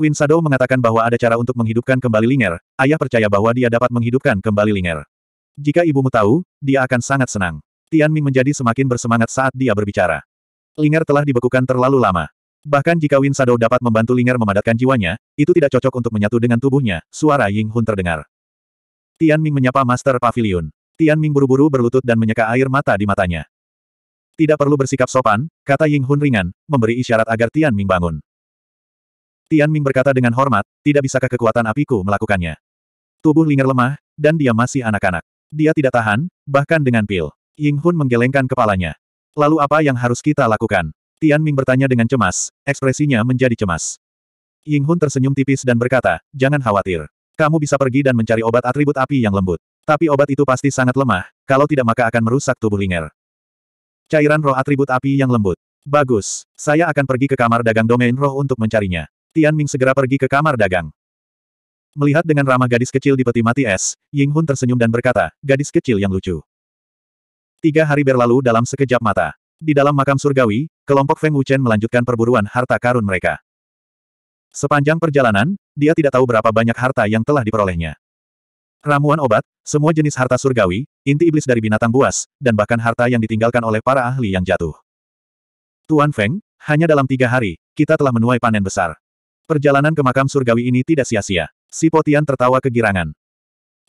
Win Sado mengatakan bahwa ada cara untuk menghidupkan kembali Linger, ayah percaya bahwa dia dapat menghidupkan kembali Linger. Jika ibumu tahu, dia akan sangat senang. Tian Ming menjadi semakin bersemangat saat dia berbicara. Linger telah dibekukan terlalu lama. Bahkan jika Win Shadow dapat membantu Linger memadatkan jiwanya, itu tidak cocok untuk menyatu dengan tubuhnya, suara Ying Hun terdengar. Tian Ming menyapa Master Pavilion. Tian Ming buru-buru berlutut dan menyeka air mata di matanya. Tidak perlu bersikap sopan, kata Ying Hun ringan, memberi isyarat agar Tian Ming bangun. Tian Ming berkata dengan hormat, tidak bisakah kekuatan apiku melakukannya. Tubuh Linger lemah, dan dia masih anak-anak. Dia tidak tahan, bahkan dengan pil. Ying Hun menggelengkan kepalanya. Lalu apa yang harus kita lakukan? Tian Ming bertanya dengan cemas, ekspresinya menjadi cemas. Ying Hun tersenyum tipis dan berkata, jangan khawatir. Kamu bisa pergi dan mencari obat atribut api yang lembut. Tapi obat itu pasti sangat lemah, kalau tidak maka akan merusak tubuh Linger. Cairan roh atribut api yang lembut. Bagus, saya akan pergi ke kamar dagang domain roh untuk mencarinya. Tian Ming segera pergi ke kamar dagang. Melihat dengan ramah gadis kecil di peti mati es, Ying Hun tersenyum dan berkata, gadis kecil yang lucu. Tiga hari berlalu dalam sekejap mata. Di dalam makam surgawi, kelompok Feng Wuchen melanjutkan perburuan harta karun mereka. Sepanjang perjalanan, dia tidak tahu berapa banyak harta yang telah diperolehnya. Ramuan obat, semua jenis harta surgawi, inti iblis dari binatang buas, dan bahkan harta yang ditinggalkan oleh para ahli yang jatuh. Tuan Feng, hanya dalam tiga hari, kita telah menuai panen besar. Perjalanan ke makam surgawi ini tidak sia-sia. Si Potian tertawa kegirangan.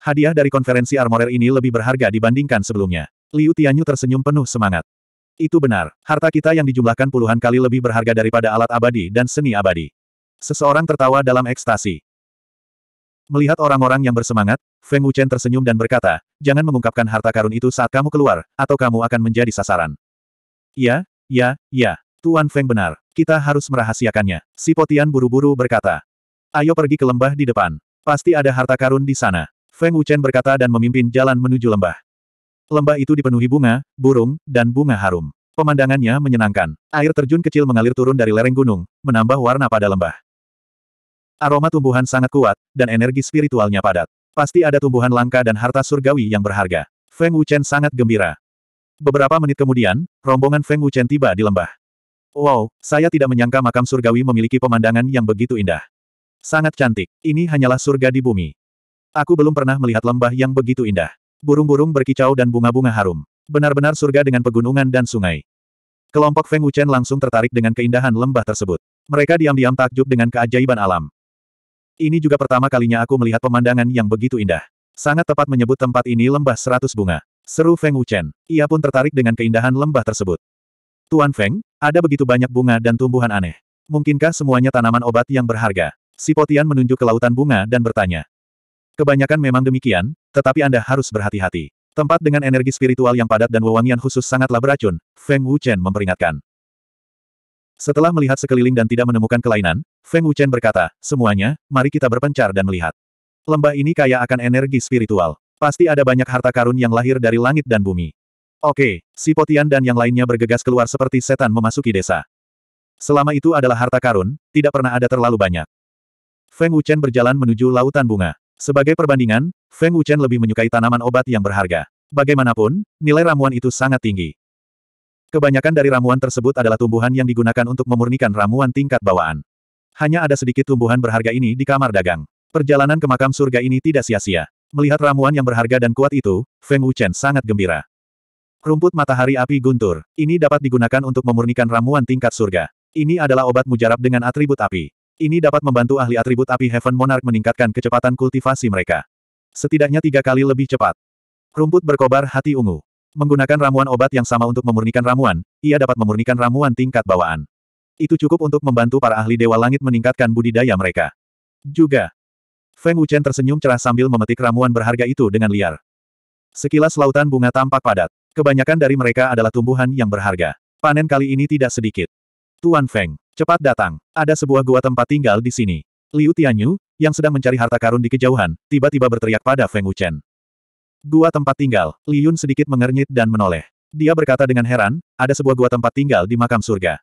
Hadiah dari konferensi armorer ini lebih berharga dibandingkan sebelumnya. Liu Tianyu tersenyum penuh semangat. Itu benar, harta kita yang dijumlahkan puluhan kali lebih berharga daripada alat abadi dan seni abadi. Seseorang tertawa dalam ekstasi. Melihat orang-orang yang bersemangat, Feng Wuchen tersenyum dan berkata, jangan mengungkapkan harta karun itu saat kamu keluar, atau kamu akan menjadi sasaran. Ya, ya, ya, Tuan Feng benar, kita harus merahasiakannya. Si Potian buru-buru berkata. Ayo pergi ke lembah di depan. Pasti ada harta karun di sana. Feng Wuchen berkata dan memimpin jalan menuju lembah. Lembah itu dipenuhi bunga, burung, dan bunga harum. Pemandangannya menyenangkan. Air terjun kecil mengalir turun dari lereng gunung, menambah warna pada lembah. Aroma tumbuhan sangat kuat, dan energi spiritualnya padat. Pasti ada tumbuhan langka dan harta surgawi yang berharga. Feng Wuchen sangat gembira. Beberapa menit kemudian, rombongan Feng Wuchen tiba di lembah. Wow, saya tidak menyangka makam surgawi memiliki pemandangan yang begitu indah. Sangat cantik, ini hanyalah surga di bumi. Aku belum pernah melihat lembah yang begitu indah. Burung-burung berkicau dan bunga-bunga harum. Benar-benar surga dengan pegunungan dan sungai. Kelompok Feng Wuchen langsung tertarik dengan keindahan lembah tersebut. Mereka diam-diam takjub dengan keajaiban alam. Ini juga pertama kalinya aku melihat pemandangan yang begitu indah. Sangat tepat menyebut tempat ini lembah seratus bunga. Seru Feng Wuchen. Ia pun tertarik dengan keindahan lembah tersebut. Tuan Feng, ada begitu banyak bunga dan tumbuhan aneh. Mungkinkah semuanya tanaman obat yang berharga? Si Potian menunjuk ke lautan bunga dan bertanya. Kebanyakan memang demikian, tetapi Anda harus berhati-hati. Tempat dengan energi spiritual yang padat dan wewangian khusus sangatlah beracun, Feng Wuchen memperingatkan. Setelah melihat sekeliling dan tidak menemukan kelainan, Feng Wuchen berkata, semuanya, mari kita berpencar dan melihat. Lembah ini kaya akan energi spiritual. Pasti ada banyak harta karun yang lahir dari langit dan bumi. Oke, si Potian dan yang lainnya bergegas keluar seperti setan memasuki desa. Selama itu adalah harta karun, tidak pernah ada terlalu banyak. Feng Wuchen berjalan menuju lautan bunga. Sebagai perbandingan, Feng Wuchen lebih menyukai tanaman obat yang berharga. Bagaimanapun, nilai ramuan itu sangat tinggi. Kebanyakan dari ramuan tersebut adalah tumbuhan yang digunakan untuk memurnikan ramuan tingkat bawaan. Hanya ada sedikit tumbuhan berharga ini di kamar dagang. Perjalanan ke makam surga ini tidak sia-sia. Melihat ramuan yang berharga dan kuat itu, Feng Wuchen sangat gembira. Rumput matahari api guntur. Ini dapat digunakan untuk memurnikan ramuan tingkat surga. Ini adalah obat mujarab dengan atribut api. Ini dapat membantu ahli atribut api Heaven Monarch meningkatkan kecepatan kultivasi mereka. Setidaknya tiga kali lebih cepat. Rumput berkobar hati ungu. Menggunakan ramuan obat yang sama untuk memurnikan ramuan, ia dapat memurnikan ramuan tingkat bawaan. Itu cukup untuk membantu para ahli Dewa Langit meningkatkan budidaya mereka. Juga, Feng Wuchen tersenyum cerah sambil memetik ramuan berharga itu dengan liar. Sekilas lautan bunga tampak padat. Kebanyakan dari mereka adalah tumbuhan yang berharga. Panen kali ini tidak sedikit. Tuan Feng, Cepat datang. Ada sebuah gua tempat tinggal di sini. Liu Tianyu, yang sedang mencari harta karun di kejauhan, tiba-tiba berteriak pada Feng Wuchen. Gua tempat tinggal. Li Yun sedikit mengernyit dan menoleh. Dia berkata dengan heran, ada sebuah gua tempat tinggal di makam surga.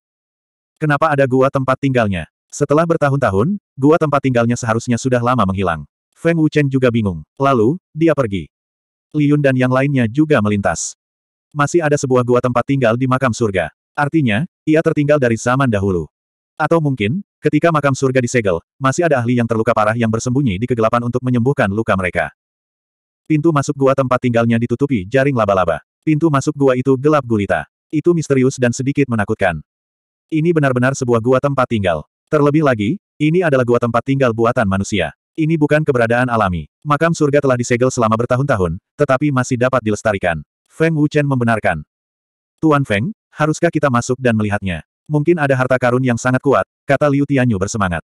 Kenapa ada gua tempat tinggalnya? Setelah bertahun-tahun, gua tempat tinggalnya seharusnya sudah lama menghilang. Feng Wuchen juga bingung. Lalu, dia pergi. Li Yun dan yang lainnya juga melintas. Masih ada sebuah gua tempat tinggal di makam surga. Artinya, ia tertinggal dari zaman dahulu. Atau mungkin, ketika makam surga disegel, masih ada ahli yang terluka parah yang bersembunyi di kegelapan untuk menyembuhkan luka mereka. Pintu masuk gua tempat tinggalnya ditutupi jaring laba-laba. Pintu masuk gua itu gelap gulita. Itu misterius dan sedikit menakutkan. Ini benar-benar sebuah gua tempat tinggal. Terlebih lagi, ini adalah gua tempat tinggal buatan manusia. Ini bukan keberadaan alami. Makam surga telah disegel selama bertahun-tahun, tetapi masih dapat dilestarikan. Feng Wuchen membenarkan. Tuan Feng, haruskah kita masuk dan melihatnya? Mungkin ada harta karun yang sangat kuat, kata Liu Tianyu bersemangat.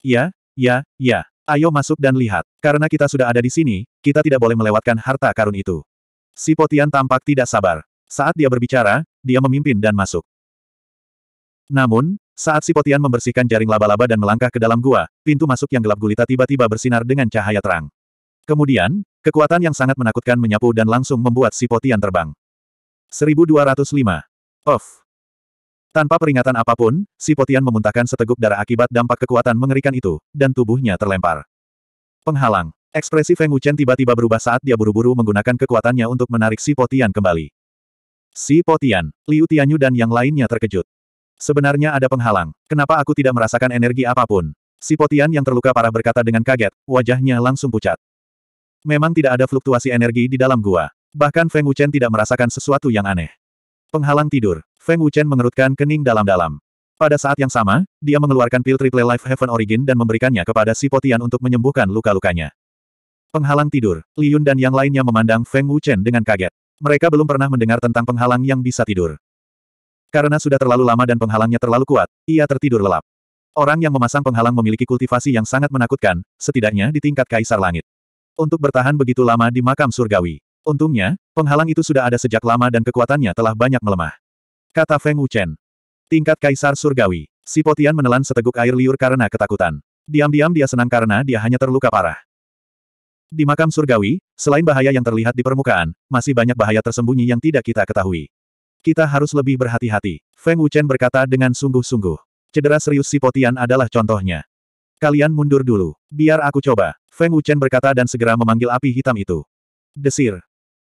Ya, ya, ya. Ayo masuk dan lihat. Karena kita sudah ada di sini, kita tidak boleh melewatkan harta karun itu. Si Potian tampak tidak sabar. Saat dia berbicara, dia memimpin dan masuk. Namun, saat si Potian membersihkan jaring laba-laba dan melangkah ke dalam gua, pintu masuk yang gelap gulita tiba-tiba bersinar dengan cahaya terang. Kemudian, kekuatan yang sangat menakutkan menyapu dan langsung membuat si Potian terbang. 1205. Off. Tanpa peringatan apapun, si Potian memuntahkan seteguk darah akibat dampak kekuatan mengerikan itu, dan tubuhnya terlempar. Penghalang. Ekspresi Feng Wuchen tiba-tiba berubah saat dia buru-buru menggunakan kekuatannya untuk menarik si Potian kembali. Si Potian, Liu Tianyu dan yang lainnya terkejut. Sebenarnya ada penghalang, kenapa aku tidak merasakan energi apapun? Si Potian yang terluka parah berkata dengan kaget, wajahnya langsung pucat. Memang tidak ada fluktuasi energi di dalam gua. Bahkan Feng Wuchen tidak merasakan sesuatu yang aneh. Penghalang tidur, Feng Wuchen mengerutkan kening dalam-dalam. Pada saat yang sama, dia mengeluarkan pil Triple Life Heaven Origin dan memberikannya kepada si Potian untuk menyembuhkan luka-lukanya. Penghalang tidur, Liun dan yang lainnya memandang Feng Wuchen dengan kaget. Mereka belum pernah mendengar tentang penghalang yang bisa tidur. Karena sudah terlalu lama dan penghalangnya terlalu kuat, ia tertidur lelap. Orang yang memasang penghalang memiliki kultivasi yang sangat menakutkan, setidaknya di tingkat kaisar langit. Untuk bertahan begitu lama di makam surgawi. Untungnya, penghalang itu sudah ada sejak lama dan kekuatannya telah banyak melemah. Kata Feng Wuchen. Tingkat Kaisar Surgawi. Si Potian menelan seteguk air liur karena ketakutan. Diam-diam dia senang karena dia hanya terluka parah. Di makam surgawi, selain bahaya yang terlihat di permukaan, masih banyak bahaya tersembunyi yang tidak kita ketahui. Kita harus lebih berhati-hati, Feng Wuchen berkata dengan sungguh-sungguh. Cedera serius Si Potian adalah contohnya. Kalian mundur dulu, biar aku coba, Feng Wuchen berkata dan segera memanggil api hitam itu. Desir.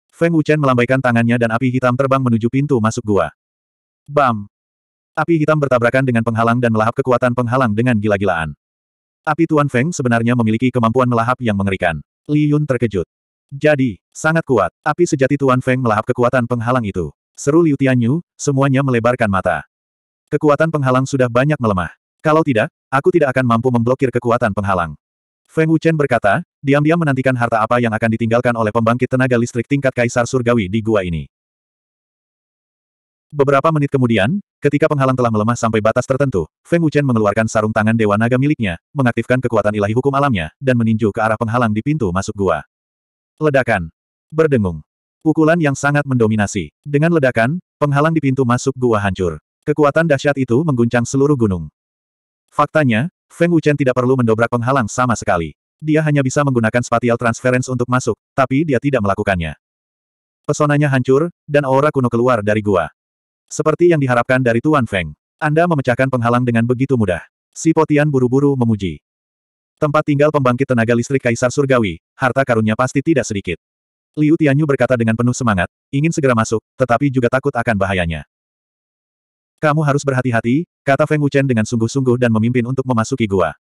Feng Wuchen melambaikan tangannya dan api hitam terbang menuju pintu masuk gua. Bam! Api hitam bertabrakan dengan penghalang dan melahap kekuatan penghalang dengan gila-gilaan. Api Tuan Feng sebenarnya memiliki kemampuan melahap yang mengerikan. Li Yun terkejut. Jadi, sangat kuat. Api sejati Tuan Feng melahap kekuatan penghalang itu. Seru Liu Tianyu, semuanya melebarkan mata. Kekuatan penghalang sudah banyak melemah. Kalau tidak, aku tidak akan mampu memblokir kekuatan penghalang. Feng Wuchen berkata, diam-diam menantikan harta apa yang akan ditinggalkan oleh pembangkit tenaga listrik tingkat kaisar surgawi di gua ini. Beberapa menit kemudian, ketika penghalang telah melemah sampai batas tertentu, Feng Wuchen mengeluarkan sarung tangan Dewa Naga miliknya, mengaktifkan kekuatan ilahi hukum alamnya, dan meninju ke arah penghalang di pintu masuk gua. Ledakan. Berdengung. Pukulan yang sangat mendominasi. Dengan ledakan, penghalang di pintu masuk gua hancur. Kekuatan dahsyat itu mengguncang seluruh gunung. Faktanya, Feng Wuchen tidak perlu mendobrak penghalang sama sekali. Dia hanya bisa menggunakan spatial transference untuk masuk, tapi dia tidak melakukannya. Pesonanya hancur, dan aura kuno keluar dari gua. Seperti yang diharapkan dari Tuan Feng, Anda memecahkan penghalang dengan begitu mudah. Si Potian buru-buru memuji. Tempat tinggal pembangkit tenaga listrik Kaisar Surgawi, harta karunnya pasti tidak sedikit. Liu Tianyu berkata dengan penuh semangat, ingin segera masuk, tetapi juga takut akan bahayanya. Kamu harus berhati-hati, kata Feng Wuchen dengan sungguh-sungguh dan memimpin untuk memasuki gua.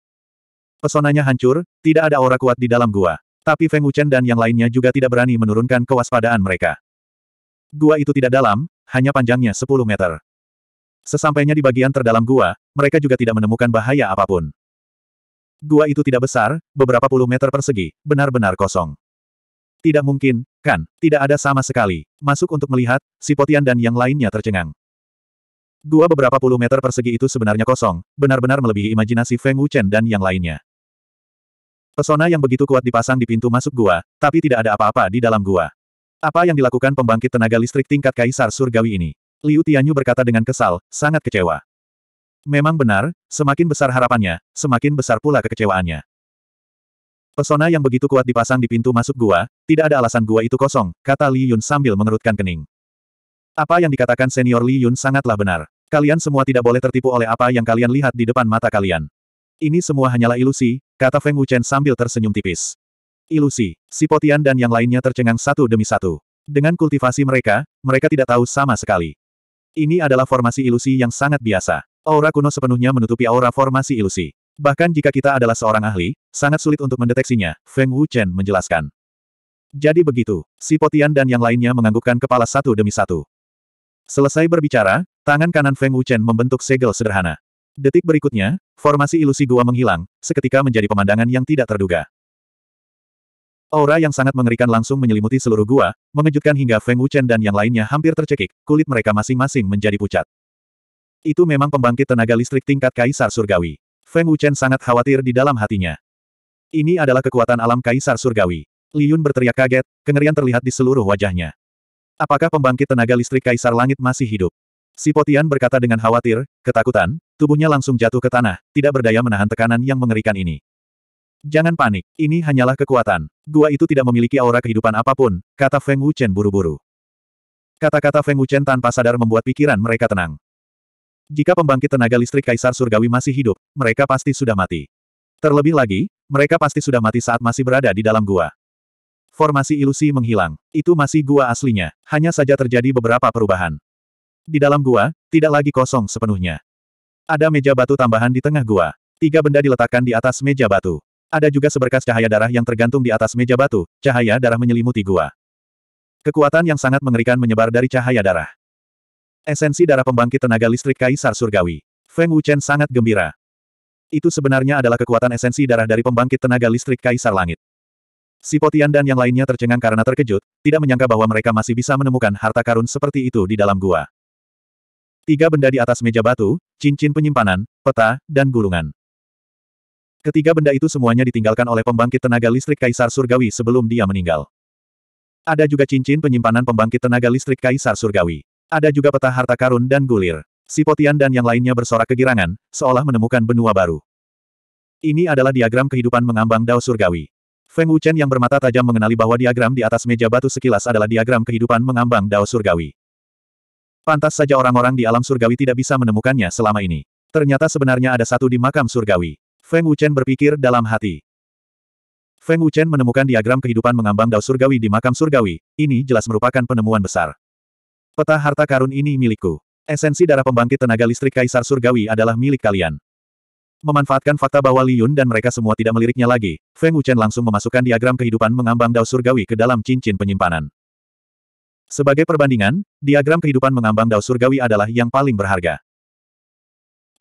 Pesonanya hancur, tidak ada aura kuat di dalam gua. Tapi Feng Wuchen dan yang lainnya juga tidak berani menurunkan kewaspadaan mereka. Gua itu tidak dalam, hanya panjangnya 10 meter. Sesampainya di bagian terdalam gua, mereka juga tidak menemukan bahaya apapun. Gua itu tidak besar, beberapa puluh meter persegi, benar-benar kosong. Tidak mungkin, kan, tidak ada sama sekali. Masuk untuk melihat, si Potian dan yang lainnya tercengang. Gua beberapa puluh meter persegi itu sebenarnya kosong, benar-benar melebihi imajinasi Feng Wuchen dan yang lainnya. Pesona yang begitu kuat dipasang di pintu masuk gua, tapi tidak ada apa-apa di dalam gua. Apa yang dilakukan pembangkit tenaga listrik tingkat kaisar surgawi ini? Liu Tianyu berkata dengan kesal, sangat kecewa. Memang benar, semakin besar harapannya, semakin besar pula kekecewaannya. Pesona yang begitu kuat dipasang di pintu masuk gua, tidak ada alasan gua itu kosong, kata Li Yun sambil mengerutkan kening. Apa yang dikatakan senior Li Yun sangatlah benar. Kalian semua tidak boleh tertipu oleh apa yang kalian lihat di depan mata kalian. Ini semua hanyalah ilusi, kata Feng Wuchen sambil tersenyum tipis. Ilusi, Sipotian dan yang lainnya tercengang satu demi satu. Dengan kultivasi mereka, mereka tidak tahu sama sekali. Ini adalah formasi ilusi yang sangat biasa. Aura kuno sepenuhnya menutupi aura formasi ilusi. Bahkan jika kita adalah seorang ahli, sangat sulit untuk mendeteksinya, Feng Wu Chen menjelaskan. Jadi begitu, Sipotian dan yang lainnya menganggukkan kepala satu demi satu. Selesai berbicara, tangan kanan Feng Wu Chen membentuk segel sederhana. Detik berikutnya, formasi ilusi gua menghilang, seketika menjadi pemandangan yang tidak terduga. Aura yang sangat mengerikan langsung menyelimuti seluruh gua, mengejutkan hingga Feng Wuchen dan yang lainnya hampir tercekik, kulit mereka masing-masing menjadi pucat. Itu memang pembangkit tenaga listrik tingkat Kaisar Surgawi. Feng Wuchen sangat khawatir di dalam hatinya. Ini adalah kekuatan alam Kaisar Surgawi. Li Yun berteriak kaget, kengerian terlihat di seluruh wajahnya. Apakah pembangkit tenaga listrik Kaisar Langit masih hidup? Si Potian berkata dengan khawatir, ketakutan, tubuhnya langsung jatuh ke tanah, tidak berdaya menahan tekanan yang mengerikan ini. Jangan panik, ini hanyalah kekuatan. Gua itu tidak memiliki aura kehidupan apapun, kata Feng Wuchen buru-buru. Kata-kata Feng Wuchen tanpa sadar membuat pikiran mereka tenang. Jika pembangkit tenaga listrik Kaisar Surgawi masih hidup, mereka pasti sudah mati. Terlebih lagi, mereka pasti sudah mati saat masih berada di dalam gua. Formasi ilusi menghilang. Itu masih gua aslinya, hanya saja terjadi beberapa perubahan. Di dalam gua, tidak lagi kosong sepenuhnya. Ada meja batu tambahan di tengah gua. Tiga benda diletakkan di atas meja batu. Ada juga seberkas cahaya darah yang tergantung di atas meja batu, cahaya darah menyelimuti gua. Kekuatan yang sangat mengerikan menyebar dari cahaya darah. Esensi darah pembangkit tenaga listrik Kaisar Surgawi. Feng Wuchen sangat gembira. Itu sebenarnya adalah kekuatan esensi darah dari pembangkit tenaga listrik Kaisar Langit. Si Potian dan yang lainnya tercengang karena terkejut, tidak menyangka bahwa mereka masih bisa menemukan harta karun seperti itu di dalam gua. Tiga benda di atas meja batu, cincin penyimpanan, peta, dan gulungan. Ketiga benda itu semuanya ditinggalkan oleh pembangkit tenaga listrik Kaisar Surgawi sebelum dia meninggal. Ada juga cincin penyimpanan pembangkit tenaga listrik Kaisar Surgawi. Ada juga peta harta karun dan gulir. Si Potian dan yang lainnya bersorak kegirangan, seolah menemukan benua baru. Ini adalah diagram kehidupan mengambang Dao Surgawi. Feng Wuchen yang bermata tajam mengenali bahwa diagram di atas meja batu sekilas adalah diagram kehidupan mengambang Dao Surgawi. Pantas saja orang-orang di alam surgawi tidak bisa menemukannya selama ini. Ternyata sebenarnya ada satu di makam surgawi. Feng Wuchen berpikir dalam hati. Feng Wuchen menemukan diagram kehidupan mengambang dao surgawi di makam surgawi, ini jelas merupakan penemuan besar. Peta harta karun ini milikku. Esensi darah pembangkit tenaga listrik kaisar surgawi adalah milik kalian. Memanfaatkan fakta bahwa Li Yun dan mereka semua tidak meliriknya lagi, Feng Wuchen langsung memasukkan diagram kehidupan mengambang dao surgawi ke dalam cincin penyimpanan. Sebagai perbandingan, diagram kehidupan mengambang dao surgawi adalah yang paling berharga.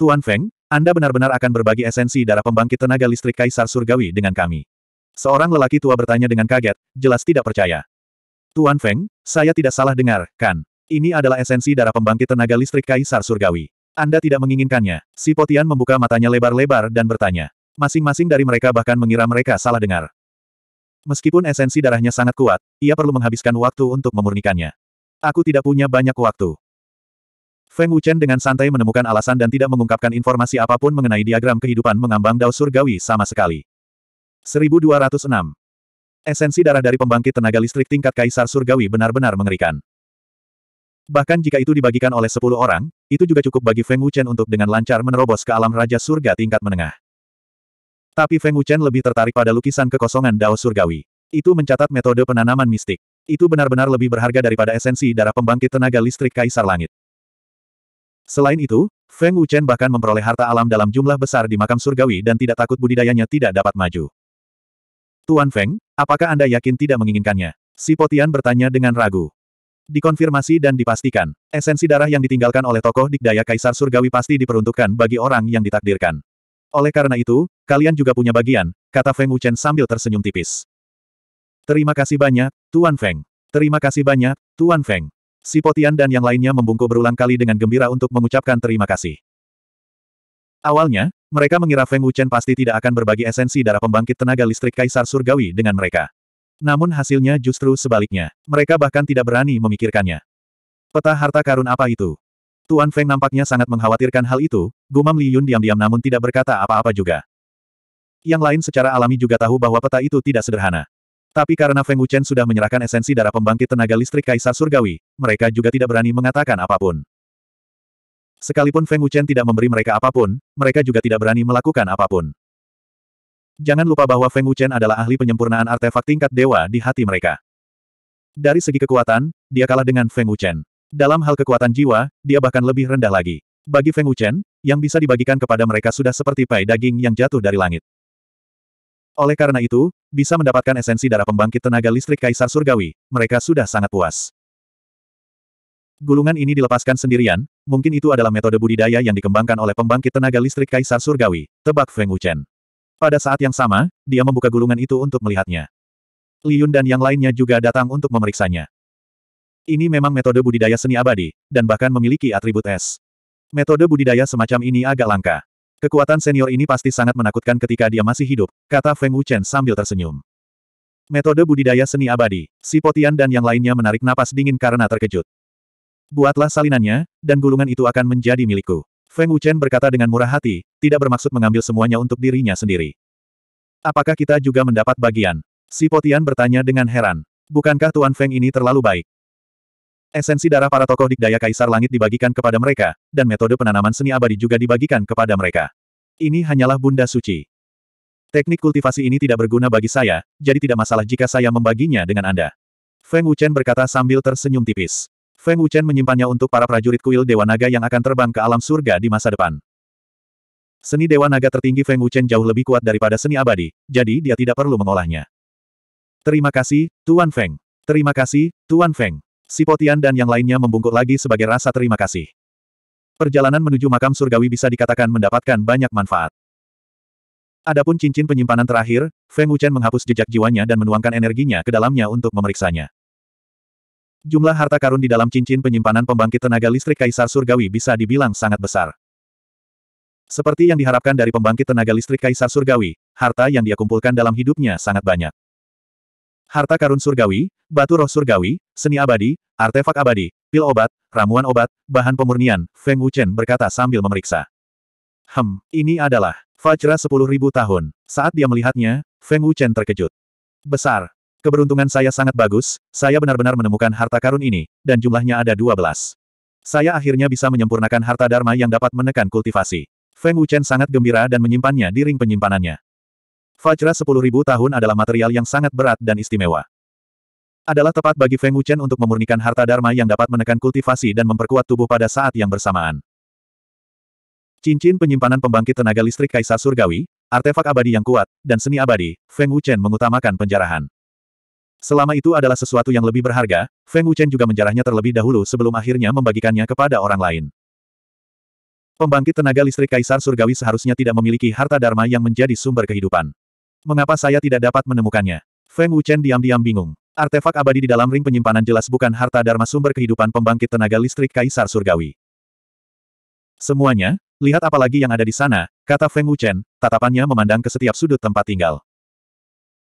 Tuan Feng, anda benar-benar akan berbagi esensi darah pembangkit tenaga listrik Kaisar Surgawi dengan kami. Seorang lelaki tua bertanya dengan kaget, jelas tidak percaya. Tuan Feng, saya tidak salah dengar, kan? Ini adalah esensi darah pembangkit tenaga listrik Kaisar Surgawi. Anda tidak menginginkannya. Si Potian membuka matanya lebar-lebar dan bertanya. Masing-masing dari mereka bahkan mengira mereka salah dengar. Meskipun esensi darahnya sangat kuat, ia perlu menghabiskan waktu untuk memurnikannya. Aku tidak punya banyak waktu. Feng Wuchen dengan santai menemukan alasan dan tidak mengungkapkan informasi apapun mengenai diagram kehidupan mengambang dao surgawi sama sekali. 1206. Esensi darah dari pembangkit tenaga listrik tingkat kaisar surgawi benar-benar mengerikan. Bahkan jika itu dibagikan oleh 10 orang, itu juga cukup bagi Feng Wuchen untuk dengan lancar menerobos ke alam raja surga tingkat menengah. Tapi Feng Wuchen lebih tertarik pada lukisan kekosongan dao surgawi. Itu mencatat metode penanaman mistik. Itu benar-benar lebih berharga daripada esensi darah pembangkit tenaga listrik kaisar langit. Selain itu, Feng Wuchen bahkan memperoleh harta alam dalam jumlah besar di makam surgawi dan tidak takut budidayanya tidak dapat maju. Tuan Feng, apakah Anda yakin tidak menginginkannya? Si Potian bertanya dengan ragu. Dikonfirmasi dan dipastikan, esensi darah yang ditinggalkan oleh tokoh dikdaya Kaisar Surgawi pasti diperuntukkan bagi orang yang ditakdirkan. Oleh karena itu, kalian juga punya bagian, kata Feng Wuchen sambil tersenyum tipis. Terima kasih banyak, Tuan Feng. Terima kasih banyak, Tuan Feng. Si Potian dan yang lainnya membungkuk berulang kali dengan gembira untuk mengucapkan terima kasih. Awalnya, mereka mengira Feng Wuchen pasti tidak akan berbagi esensi darah pembangkit tenaga listrik Kaisar Surgawi dengan mereka. Namun hasilnya justru sebaliknya. Mereka bahkan tidak berani memikirkannya. Peta harta karun apa itu? Tuan Feng nampaknya sangat mengkhawatirkan hal itu, gumam Li Yun diam-diam namun tidak berkata apa-apa juga. Yang lain secara alami juga tahu bahwa peta itu tidak sederhana. Tapi karena Feng Wuchen sudah menyerahkan esensi darah pembangkit tenaga listrik Kaisar Surgawi, mereka juga tidak berani mengatakan apapun. Sekalipun Feng Wuchen tidak memberi mereka apapun, mereka juga tidak berani melakukan apapun. Jangan lupa bahwa Feng Wuchen adalah ahli penyempurnaan artefak tingkat dewa di hati mereka. Dari segi kekuatan, dia kalah dengan Feng Wuchen. Dalam hal kekuatan jiwa, dia bahkan lebih rendah lagi. Bagi Feng Wuchen, yang bisa dibagikan kepada mereka sudah seperti pai daging yang jatuh dari langit. Oleh karena itu, bisa mendapatkan esensi darah pembangkit tenaga listrik Kaisar Surgawi, mereka sudah sangat puas. Gulungan ini dilepaskan sendirian, mungkin itu adalah metode budidaya yang dikembangkan oleh pembangkit tenaga listrik Kaisar Surgawi, tebak Feng Wuchen. Pada saat yang sama, dia membuka gulungan itu untuk melihatnya. Li Yun dan yang lainnya juga datang untuk memeriksanya. Ini memang metode budidaya seni abadi, dan bahkan memiliki atribut es. Metode budidaya semacam ini agak langka. Kekuatan senior ini pasti sangat menakutkan ketika dia masih hidup, kata Feng Wuchen sambil tersenyum. Metode budidaya seni abadi, si Potian dan yang lainnya menarik napas dingin karena terkejut. Buatlah salinannya, dan gulungan itu akan menjadi milikku. Feng Wuchen berkata dengan murah hati, tidak bermaksud mengambil semuanya untuk dirinya sendiri. Apakah kita juga mendapat bagian? Si Potian bertanya dengan heran. Bukankah Tuan Feng ini terlalu baik? Esensi darah para tokoh dikdaya Kaisar Langit dibagikan kepada mereka, dan metode penanaman seni abadi juga dibagikan kepada mereka. Ini hanyalah bunda suci. Teknik kultivasi ini tidak berguna bagi saya, jadi tidak masalah jika saya membaginya dengan Anda. Feng Wuchen berkata sambil tersenyum tipis. Feng Wuchen menyimpannya untuk para prajurit kuil Dewa Naga yang akan terbang ke alam surga di masa depan. Seni Dewa Naga tertinggi Feng Wuchen jauh lebih kuat daripada seni abadi, jadi dia tidak perlu mengolahnya. Terima kasih, Tuan Feng. Terima kasih, Tuan Feng. Sipotian dan yang lainnya membungkuk lagi sebagai rasa terima kasih. Perjalanan menuju makam surgawi bisa dikatakan mendapatkan banyak manfaat. Adapun cincin penyimpanan terakhir, Feng Wuchen menghapus jejak jiwanya dan menuangkan energinya ke dalamnya untuk memeriksanya. Jumlah harta karun di dalam cincin penyimpanan pembangkit tenaga listrik Kaisar Surgawi bisa dibilang sangat besar. Seperti yang diharapkan dari pembangkit tenaga listrik Kaisar Surgawi, harta yang dia kumpulkan dalam hidupnya sangat banyak harta karun surgawi, batu roh surgawi, seni abadi, artefak abadi, pil obat, ramuan obat, bahan pemurnian, Feng Wuchen berkata sambil memeriksa. Hem, ini adalah Fajra 10.000 tahun. Saat dia melihatnya, Feng Wuchen terkejut. Besar. Keberuntungan saya sangat bagus, saya benar-benar menemukan harta karun ini, dan jumlahnya ada 12. Saya akhirnya bisa menyempurnakan harta dharma yang dapat menekan kultivasi. Feng Wuchen sangat gembira dan menyimpannya di ring penyimpanannya. Fajra 10.000 tahun adalah material yang sangat berat dan istimewa. Adalah tepat bagi Feng Wuchen untuk memurnikan harta dharma yang dapat menekan kultivasi dan memperkuat tubuh pada saat yang bersamaan. Cincin penyimpanan pembangkit tenaga listrik Kaisar Surgawi, artefak abadi yang kuat, dan seni abadi, Feng Wuchen mengutamakan penjarahan. Selama itu adalah sesuatu yang lebih berharga, Feng Wuchen juga menjarahnya terlebih dahulu sebelum akhirnya membagikannya kepada orang lain. Pembangkit tenaga listrik Kaisar Surgawi seharusnya tidak memiliki harta dharma yang menjadi sumber kehidupan. Mengapa saya tidak dapat menemukannya? Feng Wuchen diam-diam bingung. Artefak abadi di dalam ring penyimpanan jelas bukan harta dharma sumber kehidupan pembangkit tenaga listrik Kaisar Surgawi. Semuanya, lihat apalagi yang ada di sana, kata Feng Wuchen, tatapannya memandang ke setiap sudut tempat tinggal.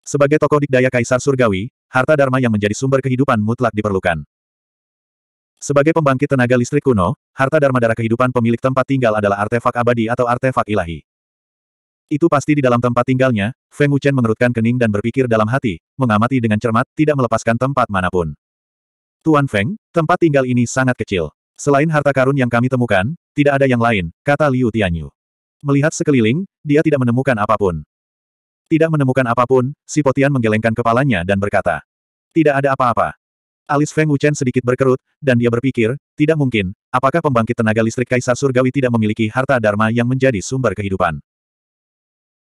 Sebagai tokoh dikdaya Kaisar Surgawi, harta dharma yang menjadi sumber kehidupan mutlak diperlukan. Sebagai pembangkit tenaga listrik kuno, harta dharma darah kehidupan pemilik tempat tinggal adalah artefak abadi atau artefak ilahi. Itu pasti di dalam tempat tinggalnya, Feng Wuchen mengerutkan kening dan berpikir dalam hati, mengamati dengan cermat, tidak melepaskan tempat manapun. Tuan Feng, tempat tinggal ini sangat kecil. Selain harta karun yang kami temukan, tidak ada yang lain, kata Liu Tianyu. Melihat sekeliling, dia tidak menemukan apapun. Tidak menemukan apapun, si Potian menggelengkan kepalanya dan berkata. Tidak ada apa-apa. Alis Feng Wuchen sedikit berkerut, dan dia berpikir, tidak mungkin, apakah pembangkit tenaga listrik Kaisar Surgawi tidak memiliki harta Dharma yang menjadi sumber kehidupan.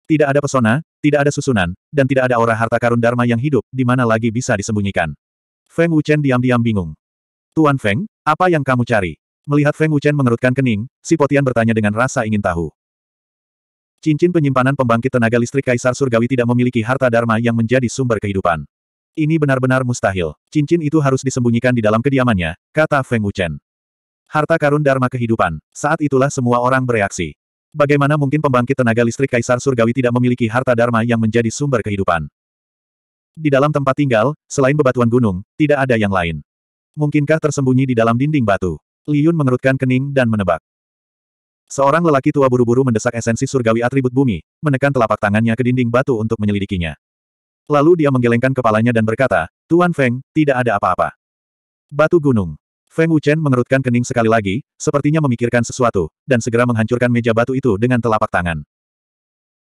Tidak ada pesona, tidak ada susunan, dan tidak ada aura harta karun Dharma yang hidup, di mana lagi bisa disembunyikan. Feng Wuchen diam-diam bingung. Tuan Feng, apa yang kamu cari? Melihat Feng Wuchen mengerutkan kening, si Potian bertanya dengan rasa ingin tahu. Cincin penyimpanan pembangkit tenaga listrik Kaisar Surgawi tidak memiliki harta Dharma yang menjadi sumber kehidupan. Ini benar-benar mustahil. Cincin itu harus disembunyikan di dalam kediamannya, kata Feng Wuchen. Harta karun Dharma kehidupan. Saat itulah semua orang bereaksi. Bagaimana mungkin pembangkit tenaga listrik Kaisar Surgawi tidak memiliki harta dharma yang menjadi sumber kehidupan? Di dalam tempat tinggal, selain bebatuan gunung, tidak ada yang lain. Mungkinkah tersembunyi di dalam dinding batu? Liyun mengerutkan kening dan menebak. Seorang lelaki tua buru-buru mendesak esensi surgawi atribut bumi, menekan telapak tangannya ke dinding batu untuk menyelidikinya. Lalu dia menggelengkan kepalanya dan berkata, Tuan Feng, tidak ada apa-apa. Batu gunung. Feng Wuchen mengerutkan kening sekali lagi, sepertinya memikirkan sesuatu, dan segera menghancurkan meja batu itu dengan telapak tangan.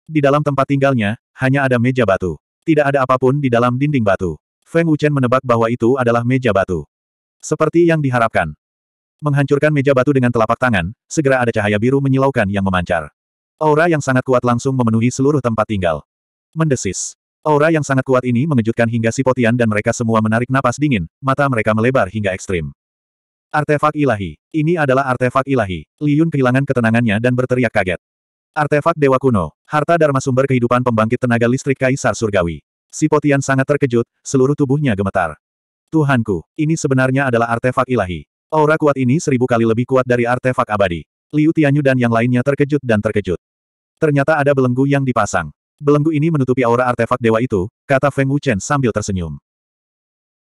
Di dalam tempat tinggalnya, hanya ada meja batu. Tidak ada apapun di dalam dinding batu. Feng Wuchen menebak bahwa itu adalah meja batu. Seperti yang diharapkan. Menghancurkan meja batu dengan telapak tangan, segera ada cahaya biru menyilaukan yang memancar. Aura yang sangat kuat langsung memenuhi seluruh tempat tinggal. Mendesis. Aura yang sangat kuat ini mengejutkan hingga si potian dan mereka semua menarik napas dingin, mata mereka melebar hingga ekstrim. Artefak ilahi. Ini adalah artefak ilahi. Liyun kehilangan ketenangannya dan berteriak kaget. Artefak Dewa Kuno. Harta Dharma Sumber Kehidupan Pembangkit Tenaga Listrik Kaisar Surgawi. Si Sipotian sangat terkejut, seluruh tubuhnya gemetar. Tuhanku, ini sebenarnya adalah artefak ilahi. Aura kuat ini seribu kali lebih kuat dari artefak abadi. Liu Tianyu dan yang lainnya terkejut dan terkejut. Ternyata ada belenggu yang dipasang. Belenggu ini menutupi aura artefak dewa itu, kata Feng Wuchen sambil tersenyum.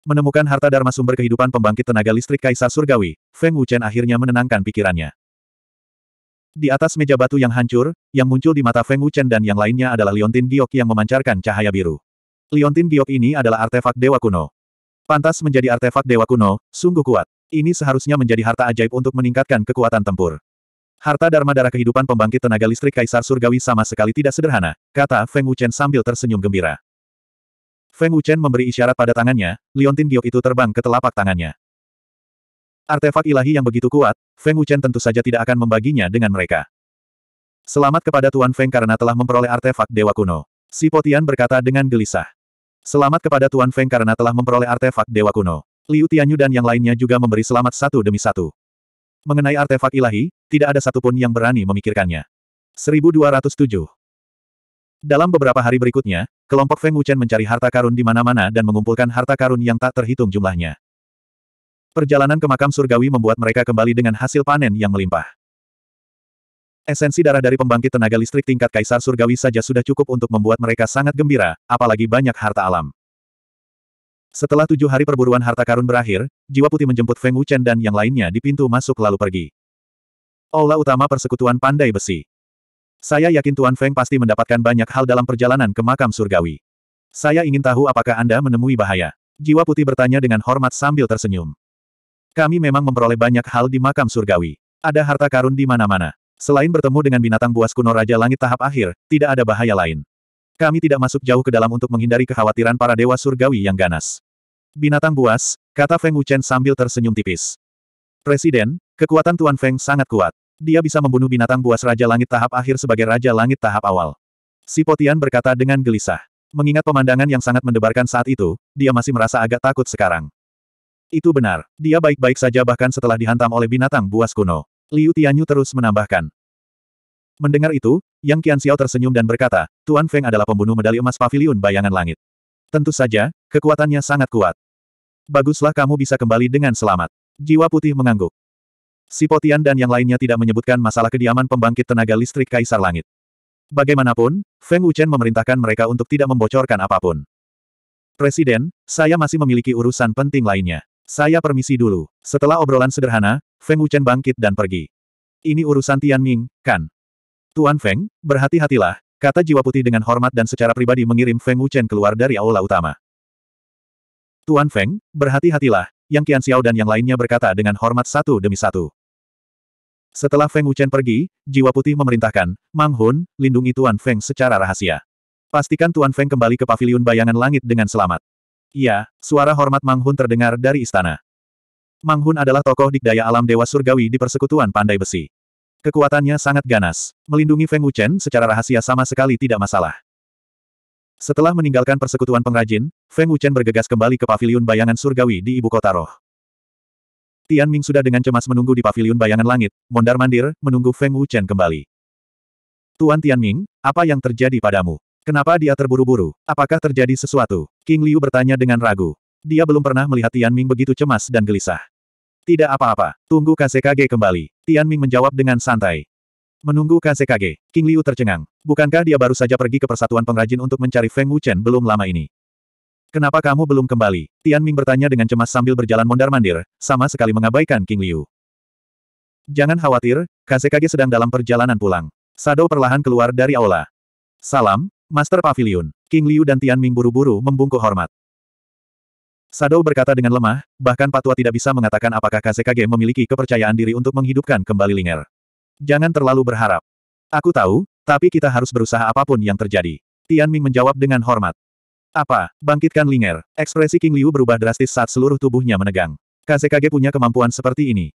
Menemukan harta Dharma sumber kehidupan pembangkit tenaga listrik Kaisar Surgawi, Feng Wuchen akhirnya menenangkan pikirannya. Di atas meja batu yang hancur, yang muncul di mata Feng Wuchen dan yang lainnya adalah Liontin Giok yang memancarkan cahaya biru. Liontin Giok ini adalah artefak Dewa Kuno. Pantas menjadi artefak Dewa Kuno, sungguh kuat. Ini seharusnya menjadi harta ajaib untuk meningkatkan kekuatan tempur. Harta Dharma Darah Kehidupan Pembangkit Tenaga Listrik Kaisar Surgawi sama sekali tidak sederhana, kata Feng Wuchen sambil tersenyum gembira. Feng Wuchen memberi isyarat pada tangannya, liontin giok itu terbang ke telapak tangannya. Artefak ilahi yang begitu kuat, Feng Wuchen tentu saja tidak akan membaginya dengan mereka. Selamat kepada Tuan Feng karena telah memperoleh artefak Dewa Kuno. Si Potian berkata dengan gelisah. Selamat kepada Tuan Feng karena telah memperoleh artefak Dewa Kuno. Liu Tianyu dan yang lainnya juga memberi selamat satu demi satu. Mengenai artefak ilahi, tidak ada satupun yang berani memikirkannya. 1207 Dalam beberapa hari berikutnya, Kelompok Feng Wuchen mencari harta karun di mana-mana dan mengumpulkan harta karun yang tak terhitung jumlahnya. Perjalanan ke makam surgawi membuat mereka kembali dengan hasil panen yang melimpah. Esensi darah dari pembangkit tenaga listrik tingkat kaisar surgawi saja sudah cukup untuk membuat mereka sangat gembira, apalagi banyak harta alam. Setelah tujuh hari perburuan harta karun berakhir, Jiwa Putih menjemput Feng Wuchen dan yang lainnya di pintu masuk lalu pergi. Aula utama persekutuan pandai besi. Saya yakin Tuan Feng pasti mendapatkan banyak hal dalam perjalanan ke makam surgawi. Saya ingin tahu apakah Anda menemui bahaya. Jiwa putih bertanya dengan hormat sambil tersenyum. Kami memang memperoleh banyak hal di makam surgawi. Ada harta karun di mana-mana. Selain bertemu dengan binatang buas kuno Raja Langit tahap akhir, tidak ada bahaya lain. Kami tidak masuk jauh ke dalam untuk menghindari kekhawatiran para dewa surgawi yang ganas. Binatang buas, kata Feng Wuchen sambil tersenyum tipis. Presiden, kekuatan Tuan Feng sangat kuat. Dia bisa membunuh binatang buas Raja Langit tahap akhir sebagai Raja Langit tahap awal. Si Potian berkata dengan gelisah. Mengingat pemandangan yang sangat mendebarkan saat itu, dia masih merasa agak takut sekarang. Itu benar, dia baik-baik saja bahkan setelah dihantam oleh binatang buas kuno. Liu Tianyu terus menambahkan. Mendengar itu, Yang Qian Xiao tersenyum dan berkata, Tuan Feng adalah pembunuh medali emas pavilion bayangan langit. Tentu saja, kekuatannya sangat kuat. Baguslah kamu bisa kembali dengan selamat. Jiwa putih mengangguk. Si Potian dan yang lainnya tidak menyebutkan masalah kediaman pembangkit tenaga listrik Kaisar Langit. Bagaimanapun, Feng Wuchen memerintahkan mereka untuk tidak membocorkan apapun. Presiden, saya masih memiliki urusan penting lainnya. Saya permisi dulu. Setelah obrolan sederhana, Feng Wuchen bangkit dan pergi. Ini urusan Tian Ming, kan? Tuan Feng, berhati-hatilah, kata Jiwa Putih dengan hormat dan secara pribadi mengirim Feng Wuchen keluar dari aula utama. Tuan Feng, berhati-hatilah, yang Qian Xiao dan yang lainnya berkata dengan hormat satu demi satu. Setelah Feng Wuchen pergi, Jiwa Putih memerintahkan, Mang Hun, lindungi Tuan Feng secara rahasia. Pastikan Tuan Feng kembali ke paviliun bayangan langit dengan selamat. Iya, suara hormat Mang Hun terdengar dari istana. Mang Hun adalah tokoh dikdaya alam Dewa Surgawi di Persekutuan Pandai Besi. Kekuatannya sangat ganas. Melindungi Feng Wuchen secara rahasia sama sekali tidak masalah. Setelah meninggalkan persekutuan pengrajin, Feng Wuchen bergegas kembali ke paviliun bayangan surgawi di ibu kota roh. Tian Ming sudah dengan cemas menunggu di paviliun bayangan langit, mondar-mandir, menunggu Feng Wuchen kembali. Tuan Tian Ming, apa yang terjadi padamu? Kenapa dia terburu-buru? Apakah terjadi sesuatu? King Liu bertanya dengan ragu. Dia belum pernah melihat Tian Ming begitu cemas dan gelisah. Tidak apa-apa, tunggu KCKG kembali. Tian Ming menjawab dengan santai. Menunggu KCKG, King Liu tercengang. Bukankah dia baru saja pergi ke persatuan pengrajin untuk mencari Feng Wuchen belum lama ini? Kenapa kamu belum kembali? Tian Ming bertanya dengan cemas sambil berjalan mondar-mandir, sama sekali mengabaikan King Liu. Jangan khawatir, KCKG sedang dalam perjalanan pulang. Sado perlahan keluar dari aula. Salam, Master Pavilion. King Liu dan Tian Ming buru-buru membungkuk hormat. Sado berkata dengan lemah, bahkan Patua tidak bisa mengatakan apakah KCKG memiliki kepercayaan diri untuk menghidupkan kembali Linger. Jangan terlalu berharap. Aku tahu, tapi kita harus berusaha apapun yang terjadi. Tian Ming menjawab dengan hormat. Apa? Bangkitkan Linger. Ekspresi King Liu berubah drastis saat seluruh tubuhnya menegang. Kasekage punya kemampuan seperti ini.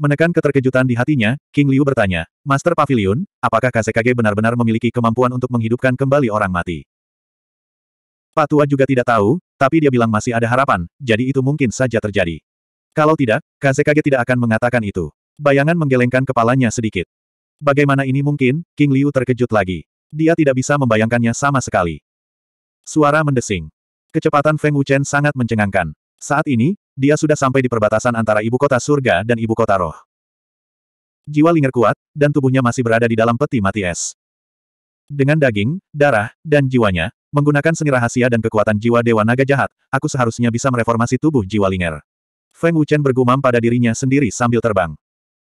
Menekan keterkejutan di hatinya, King Liu bertanya, Master Pavilion, apakah Kasekage benar-benar memiliki kemampuan untuk menghidupkan kembali orang mati? Pak Tua juga tidak tahu, tapi dia bilang masih ada harapan, jadi itu mungkin saja terjadi. Kalau tidak, Kasekage tidak akan mengatakan itu. Bayangan menggelengkan kepalanya sedikit. Bagaimana ini mungkin? King Liu terkejut lagi. Dia tidak bisa membayangkannya sama sekali. Suara mendesing. Kecepatan Feng Wuchen sangat mencengangkan. Saat ini, dia sudah sampai di perbatasan antara ibu kota surga dan ibu kota roh. Jiwa Linger kuat, dan tubuhnya masih berada di dalam peti mati es. Dengan daging, darah, dan jiwanya, menggunakan seni rahasia dan kekuatan jiwa Dewa Naga Jahat, aku seharusnya bisa mereformasi tubuh Jiwa Linger. Feng Wuchen bergumam pada dirinya sendiri sambil terbang.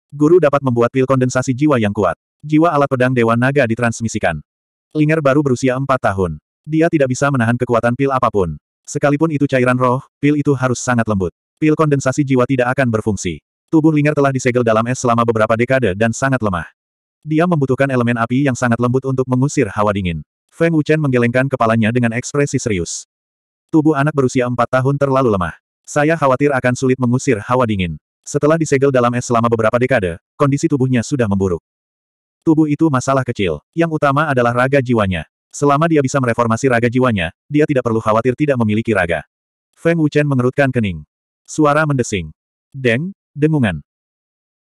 Guru dapat membuat pil kondensasi jiwa yang kuat. Jiwa alat pedang Dewa Naga ditransmisikan. Linger baru berusia empat tahun. Dia tidak bisa menahan kekuatan pil apapun. Sekalipun itu cairan roh, pil itu harus sangat lembut. Pil kondensasi jiwa tidak akan berfungsi. Tubuh Linger telah disegel dalam es selama beberapa dekade dan sangat lemah. Dia membutuhkan elemen api yang sangat lembut untuk mengusir hawa dingin. Feng Wuchen menggelengkan kepalanya dengan ekspresi serius. Tubuh anak berusia empat tahun terlalu lemah. Saya khawatir akan sulit mengusir hawa dingin. Setelah disegel dalam es selama beberapa dekade, kondisi tubuhnya sudah memburuk. Tubuh itu masalah kecil. Yang utama adalah raga jiwanya. Selama dia bisa mereformasi raga jiwanya, dia tidak perlu khawatir tidak memiliki raga. Feng Wuchen mengerutkan kening. Suara mendesing. Deng, dengungan.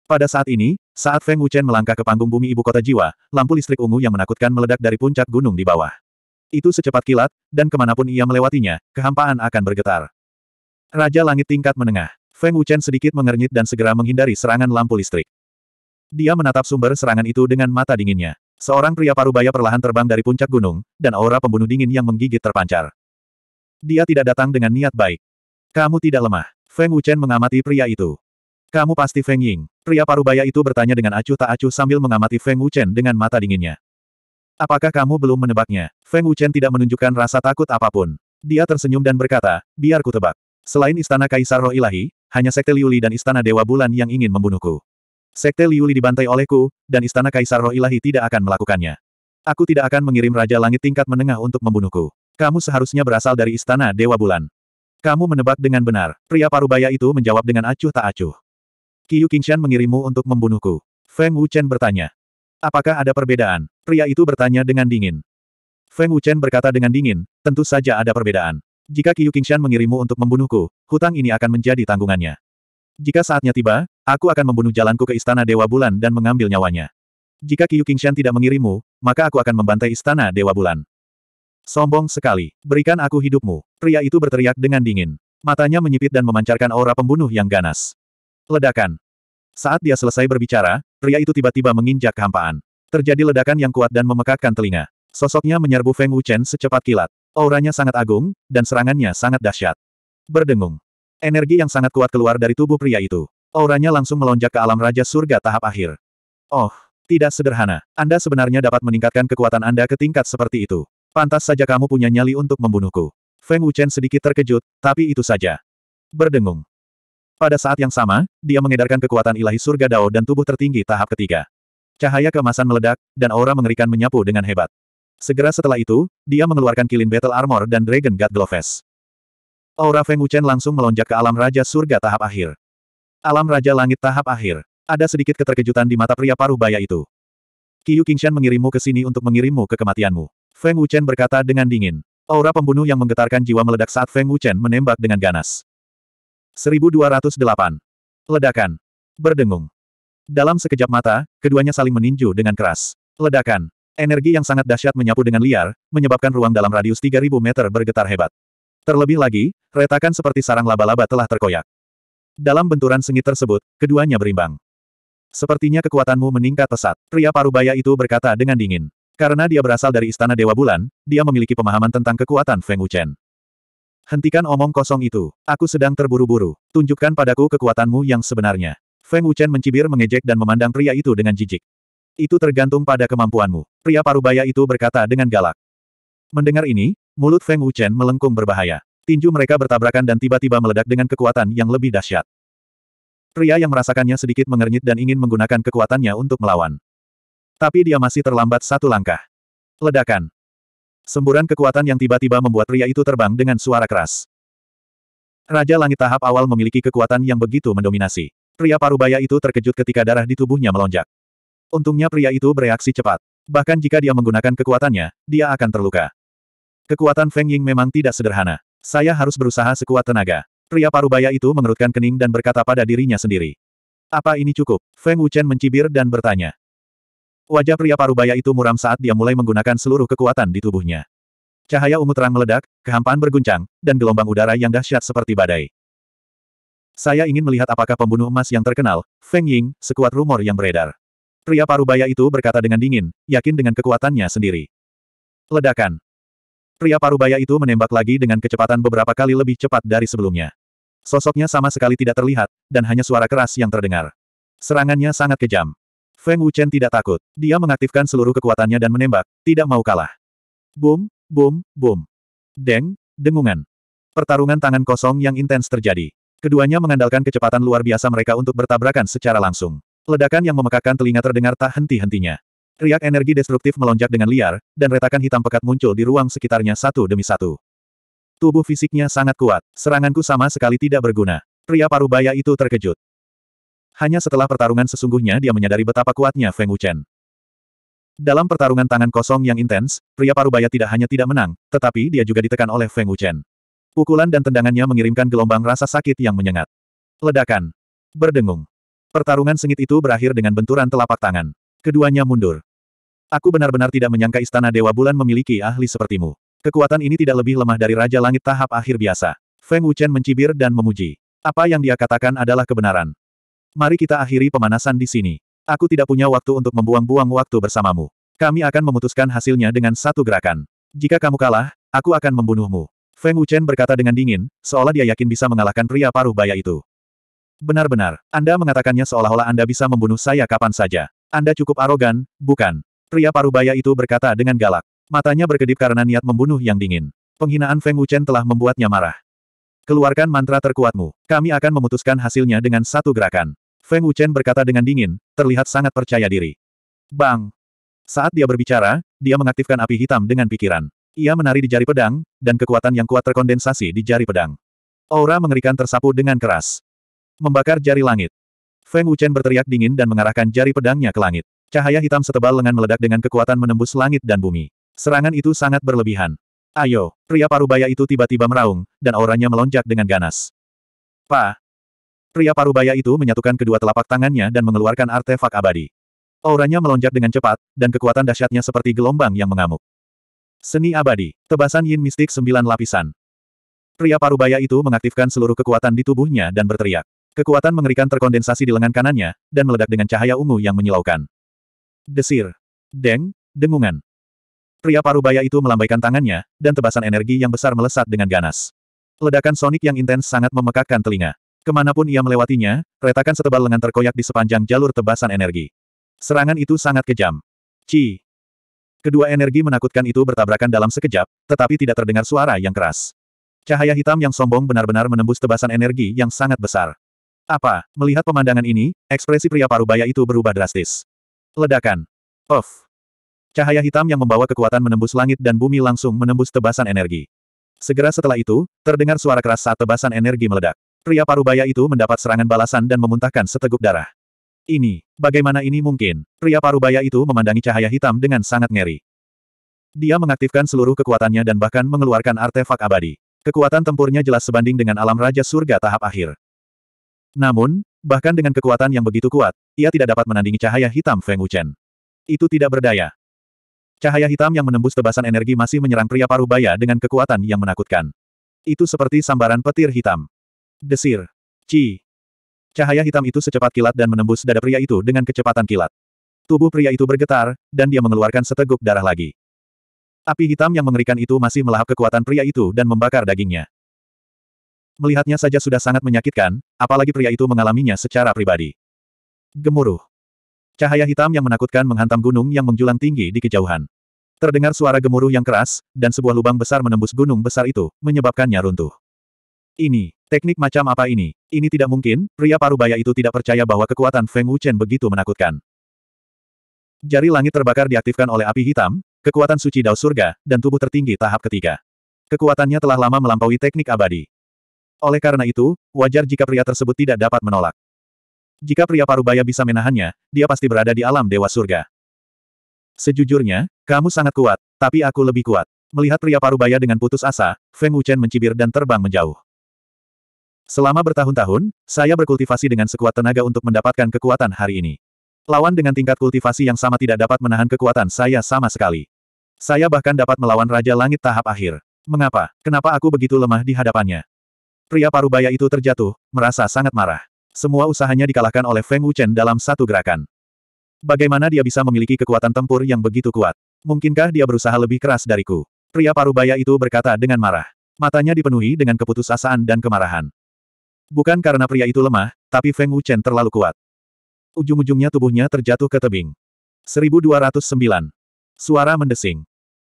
Pada saat ini, saat Feng Wuchen melangkah ke panggung bumi ibu kota jiwa, lampu listrik ungu yang menakutkan meledak dari puncak gunung di bawah. Itu secepat kilat, dan kemanapun ia melewatinya, kehampaan akan bergetar. Raja Langit tingkat menengah. Feng Wuchen sedikit mengernyit dan segera menghindari serangan lampu listrik. Dia menatap sumber serangan itu dengan mata dinginnya. Seorang pria parubaya perlahan terbang dari puncak gunung, dan aura pembunuh dingin yang menggigit terpancar. Dia tidak datang dengan niat baik. Kamu tidak lemah. Feng Wuchen mengamati pria itu. Kamu pasti Feng Ying. Pria parubaya itu bertanya dengan acuh tak acuh sambil mengamati Feng Wuchen dengan mata dinginnya. Apakah kamu belum menebaknya? Feng Wuchen tidak menunjukkan rasa takut apapun. Dia tersenyum dan berkata, biar ku tebak. Selain istana Kaisar Roh Ilahi, hanya Sekte Liuli dan Istana Dewa Bulan yang ingin membunuhku. Sekte Liuli dibantai olehku, dan Istana Kaisar Roh Ilahi tidak akan melakukannya. Aku tidak akan mengirim Raja Langit tingkat menengah untuk membunuhku. Kamu seharusnya berasal dari Istana Dewa Bulan. Kamu menebak dengan benar. Pria parubaya itu menjawab dengan acuh tak acuh. Qiu Qingshan mengirimmu untuk membunuhku. Feng Wuchen bertanya. Apakah ada perbedaan? Pria itu bertanya dengan dingin. Feng Wuchen berkata dengan dingin, tentu saja ada perbedaan. Jika Qiu Qingshan mengirimu untuk membunuhku, hutang ini akan menjadi tanggungannya. Jika saatnya tiba, aku akan membunuh jalanku ke Istana Dewa Bulan dan mengambil nyawanya. Jika Qiu Qingshan tidak mengirimu, maka aku akan membantai Istana Dewa Bulan. Sombong sekali, berikan aku hidupmu. Pria itu berteriak dengan dingin. Matanya menyipit dan memancarkan aura pembunuh yang ganas. Ledakan. Saat dia selesai berbicara, pria itu tiba-tiba menginjak kehampaan. Terjadi ledakan yang kuat dan memekakkan telinga. Sosoknya menyerbu Feng Wuchen secepat kilat. Auranya sangat agung, dan serangannya sangat dahsyat. Berdengung. Energi yang sangat kuat keluar dari tubuh pria itu. Auranya langsung melonjak ke alam Raja Surga tahap akhir. Oh, tidak sederhana. Anda sebenarnya dapat meningkatkan kekuatan Anda ke tingkat seperti itu. Pantas saja kamu punya nyali untuk membunuhku. Feng Wuchen sedikit terkejut, tapi itu saja. Berdengung. Pada saat yang sama, dia mengedarkan kekuatan ilahi surga Dao dan tubuh tertinggi tahap ketiga. Cahaya kemasan meledak, dan aura mengerikan menyapu dengan hebat. Segera setelah itu, dia mengeluarkan kilin Battle Armor dan Dragon God Gloves. Aura Feng Wuchen langsung melonjak ke alam Raja Surga tahap akhir. Alam Raja Langit tahap akhir. Ada sedikit keterkejutan di mata pria paruh baya itu. Qiu Qingshan mengirimmu ke sini untuk mengirimmu ke kematianmu. Feng Wuchen berkata dengan dingin. Aura pembunuh yang menggetarkan jiwa meledak saat Feng Wuchen menembak dengan ganas. 1208. Ledakan. Berdengung. Dalam sekejap mata, keduanya saling meninju dengan keras. Ledakan. Energi yang sangat dahsyat menyapu dengan liar, menyebabkan ruang dalam radius 3000 meter bergetar hebat. Terlebih lagi, retakan seperti sarang laba-laba telah terkoyak. Dalam benturan sengit tersebut, keduanya berimbang. Sepertinya kekuatanmu meningkat pesat, pria parubaya itu berkata dengan dingin. Karena dia berasal dari Istana Dewa Bulan, dia memiliki pemahaman tentang kekuatan Feng Wuchen. Hentikan omong kosong itu. Aku sedang terburu-buru. Tunjukkan padaku kekuatanmu yang sebenarnya. Feng Wuchen mencibir mengejek dan memandang pria itu dengan jijik. Itu tergantung pada kemampuanmu. Pria parubaya itu berkata dengan galak. Mendengar ini, mulut Feng Wuchen melengkung berbahaya. Tinju mereka bertabrakan dan tiba-tiba meledak dengan kekuatan yang lebih dahsyat. Pria yang merasakannya sedikit mengernyit dan ingin menggunakan kekuatannya untuk melawan. Tapi dia masih terlambat satu langkah. Ledakan. Semburan kekuatan yang tiba-tiba membuat pria itu terbang dengan suara keras. Raja Langit tahap awal memiliki kekuatan yang begitu mendominasi. Pria parubaya itu terkejut ketika darah di tubuhnya melonjak. Untungnya pria itu bereaksi cepat. Bahkan jika dia menggunakan kekuatannya, dia akan terluka. Kekuatan Feng Ying memang tidak sederhana. Saya harus berusaha sekuat tenaga. Pria parubaya itu mengerutkan kening dan berkata pada dirinya sendiri. Apa ini cukup? Feng Wuchen mencibir dan bertanya. Wajah pria parubaya itu muram saat dia mulai menggunakan seluruh kekuatan di tubuhnya. Cahaya ungu terang meledak, kehampaan berguncang, dan gelombang udara yang dahsyat seperti badai. Saya ingin melihat apakah pembunuh emas yang terkenal, Feng Ying, sekuat rumor yang beredar. Pria parubaya itu berkata dengan dingin, yakin dengan kekuatannya sendiri. Ledakan. Pria parubaya itu menembak lagi dengan kecepatan beberapa kali lebih cepat dari sebelumnya. Sosoknya sama sekali tidak terlihat, dan hanya suara keras yang terdengar. Serangannya sangat kejam. Feng Wuchen tidak takut. Dia mengaktifkan seluruh kekuatannya dan menembak, tidak mau kalah. Boom, boom, boom. Deng, dengungan. Pertarungan tangan kosong yang intens terjadi. Keduanya mengandalkan kecepatan luar biasa mereka untuk bertabrakan secara langsung. Ledakan yang memekakan telinga terdengar tak henti-hentinya. Riak energi destruktif melonjak dengan liar, dan retakan hitam pekat muncul di ruang sekitarnya satu demi satu. Tubuh fisiknya sangat kuat, seranganku sama sekali tidak berguna. Pria parubaya itu terkejut. Hanya setelah pertarungan sesungguhnya dia menyadari betapa kuatnya Feng Wuchen. Dalam pertarungan tangan kosong yang intens, pria parubaya tidak hanya tidak menang, tetapi dia juga ditekan oleh Feng Wuchen. Pukulan dan tendangannya mengirimkan gelombang rasa sakit yang menyengat. Ledakan. Berdengung. Pertarungan sengit itu berakhir dengan benturan telapak tangan. Keduanya mundur. Aku benar-benar tidak menyangka Istana Dewa Bulan memiliki ahli sepertimu. Kekuatan ini tidak lebih lemah dari Raja Langit tahap akhir biasa. Feng Wuchen mencibir dan memuji. Apa yang dia katakan adalah kebenaran. Mari kita akhiri pemanasan di sini. Aku tidak punya waktu untuk membuang-buang waktu bersamamu. Kami akan memutuskan hasilnya dengan satu gerakan. Jika kamu kalah, aku akan membunuhmu. Feng Wuchen berkata dengan dingin, seolah dia yakin bisa mengalahkan pria paruh baya itu. Benar-benar, Anda mengatakannya seolah-olah Anda bisa membunuh saya kapan saja. Anda cukup arogan, bukan? Pria parubaya itu berkata dengan galak. Matanya berkedip karena niat membunuh yang dingin. Penghinaan Feng Wuchen telah membuatnya marah. Keluarkan mantra terkuatmu. Kami akan memutuskan hasilnya dengan satu gerakan. Feng Wuchen berkata dengan dingin, terlihat sangat percaya diri. Bang! Saat dia berbicara, dia mengaktifkan api hitam dengan pikiran. Ia menari di jari pedang, dan kekuatan yang kuat terkondensasi di jari pedang. Aura mengerikan tersapu dengan keras. Membakar jari langit. Feng Wuchen berteriak dingin dan mengarahkan jari pedangnya ke langit. Cahaya hitam setebal lengan meledak dengan kekuatan menembus langit dan bumi. Serangan itu sangat berlebihan. Ayo, pria parubaya itu tiba-tiba meraung, dan auranya melonjak dengan ganas. Pa! Pria parubaya itu menyatukan kedua telapak tangannya dan mengeluarkan artefak abadi. Auranya melonjak dengan cepat, dan kekuatan dahsyatnya seperti gelombang yang mengamuk. Seni abadi, tebasan yin mistik sembilan lapisan. Pria parubaya itu mengaktifkan seluruh kekuatan di tubuhnya dan berteriak. Kekuatan mengerikan terkondensasi di lengan kanannya, dan meledak dengan cahaya ungu yang menyilaukan. Desir. Deng, dengungan. Pria parubaya itu melambaikan tangannya, dan tebasan energi yang besar melesat dengan ganas. Ledakan sonik yang intens sangat memekakkan telinga. Kemanapun ia melewatinya, retakan setebal lengan terkoyak di sepanjang jalur tebasan energi. Serangan itu sangat kejam. Ci. Kedua energi menakutkan itu bertabrakan dalam sekejap, tetapi tidak terdengar suara yang keras. Cahaya hitam yang sombong benar-benar menembus tebasan energi yang sangat besar. Apa? Melihat pemandangan ini, ekspresi pria parubaya itu berubah drastis. Ledakan. Of. Cahaya hitam yang membawa kekuatan menembus langit dan bumi langsung menembus tebasan energi. Segera setelah itu, terdengar suara keras saat tebasan energi meledak. Pria parubaya itu mendapat serangan balasan dan memuntahkan seteguk darah. Ini, bagaimana ini mungkin? Pria parubaya itu memandangi cahaya hitam dengan sangat ngeri. Dia mengaktifkan seluruh kekuatannya dan bahkan mengeluarkan artefak abadi. Kekuatan tempurnya jelas sebanding dengan alam Raja Surga tahap akhir. Namun, bahkan dengan kekuatan yang begitu kuat, ia tidak dapat menandingi cahaya hitam Feng Wuchen. Itu tidak berdaya. Cahaya hitam yang menembus tebasan energi masih menyerang pria paruh baya dengan kekuatan yang menakutkan. Itu seperti sambaran petir hitam. Desir. Ci. Cahaya hitam itu secepat kilat dan menembus dada pria itu dengan kecepatan kilat. Tubuh pria itu bergetar, dan dia mengeluarkan seteguk darah lagi. Api hitam yang mengerikan itu masih melahap kekuatan pria itu dan membakar dagingnya. Melihatnya saja sudah sangat menyakitkan, apalagi pria itu mengalaminya secara pribadi. Gemuruh. Cahaya hitam yang menakutkan menghantam gunung yang menjulang tinggi di kejauhan. Terdengar suara gemuruh yang keras, dan sebuah lubang besar menembus gunung besar itu, menyebabkannya runtuh. Ini, teknik macam apa ini? Ini tidak mungkin, pria parubaya itu tidak percaya bahwa kekuatan Feng Wuchen begitu menakutkan. Jari langit terbakar diaktifkan oleh api hitam, kekuatan suci dao surga, dan tubuh tertinggi tahap ketiga. Kekuatannya telah lama melampaui teknik abadi. Oleh karena itu, wajar jika pria tersebut tidak dapat menolak. Jika pria parubaya bisa menahannya, dia pasti berada di alam dewa surga. Sejujurnya, kamu sangat kuat, tapi aku lebih kuat. Melihat pria parubaya dengan putus asa, Feng Wuchen mencibir dan terbang menjauh. Selama bertahun-tahun, saya berkultivasi dengan sekuat tenaga untuk mendapatkan kekuatan hari ini. Lawan dengan tingkat kultivasi yang sama tidak dapat menahan kekuatan saya sama sekali. Saya bahkan dapat melawan Raja Langit tahap akhir. Mengapa? Kenapa aku begitu lemah di hadapannya? Pria parubaya itu terjatuh, merasa sangat marah. Semua usahanya dikalahkan oleh Feng Wuchen dalam satu gerakan. Bagaimana dia bisa memiliki kekuatan tempur yang begitu kuat? Mungkinkah dia berusaha lebih keras dariku? Pria parubaya itu berkata dengan marah. Matanya dipenuhi dengan keputusasaan dan kemarahan. Bukan karena pria itu lemah, tapi Feng Wuchen terlalu kuat. Ujung-ujungnya tubuhnya terjatuh ke tebing. 1209. Suara mendesing.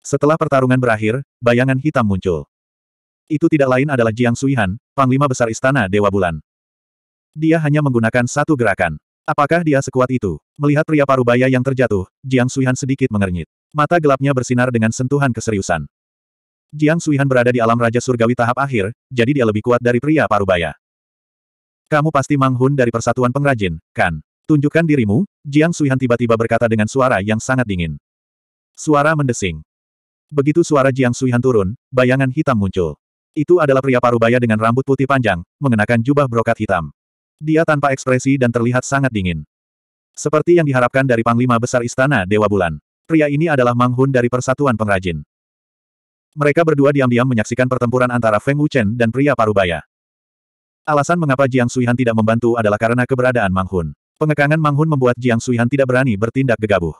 Setelah pertarungan berakhir, bayangan hitam muncul. Itu tidak lain adalah Jiang Suihan, Panglima Besar Istana Dewa Bulan. Dia hanya menggunakan satu gerakan. Apakah dia sekuat itu? Melihat pria parubaya yang terjatuh, Jiang Suihan sedikit mengernyit. Mata gelapnya bersinar dengan sentuhan keseriusan. Jiang Suihan berada di alam Raja Surgawi tahap akhir, jadi dia lebih kuat dari pria parubaya. Kamu pasti manghun dari Persatuan Pengrajin, kan? Tunjukkan dirimu, Jiang Suihan tiba-tiba berkata dengan suara yang sangat dingin. Suara mendesing. Begitu suara Jiang Suihan turun, bayangan hitam muncul. Itu adalah pria parubaya dengan rambut putih panjang, mengenakan jubah brokat hitam. Dia tanpa ekspresi dan terlihat sangat dingin. Seperti yang diharapkan dari Panglima Besar Istana Dewa Bulan. Pria ini adalah Mang Hun dari Persatuan Pengrajin. Mereka berdua diam-diam menyaksikan pertempuran antara Feng Wuchen dan pria parubaya. Alasan mengapa Jiang Suihan tidak membantu adalah karena keberadaan Mang Hun. Pengekangan Mang Hun membuat Jiang Suihan tidak berani bertindak gegabah.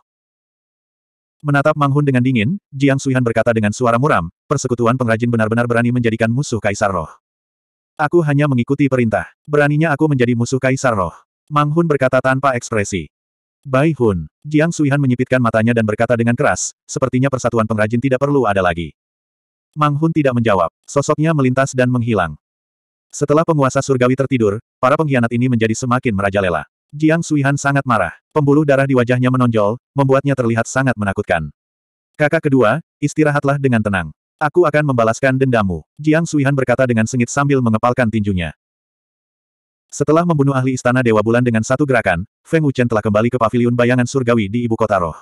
Menatap Mang Hun dengan dingin, Jiang Suihan berkata dengan suara muram, persekutuan pengrajin benar-benar berani menjadikan musuh Kaisar Roh. Aku hanya mengikuti perintah. Beraninya aku menjadi musuh Kaisar Roh. Mang Hun berkata tanpa ekspresi. Bai Hun, Jiang Suihan menyipitkan matanya dan berkata dengan keras, sepertinya persatuan pengrajin tidak perlu ada lagi. Mang Hun tidak menjawab, sosoknya melintas dan menghilang. Setelah penguasa surgawi tertidur, para pengkhianat ini menjadi semakin merajalela. Jiang Suihan sangat marah. Pembuluh darah di wajahnya menonjol, membuatnya terlihat sangat menakutkan. Kakak kedua, istirahatlah dengan tenang. Aku akan membalaskan dendammu, Jiang Suihan berkata dengan sengit sambil mengepalkan tinjunya. Setelah membunuh ahli istana Dewa Bulan dengan satu gerakan, Feng Wuchen telah kembali ke paviliun bayangan surgawi di ibu kota roh.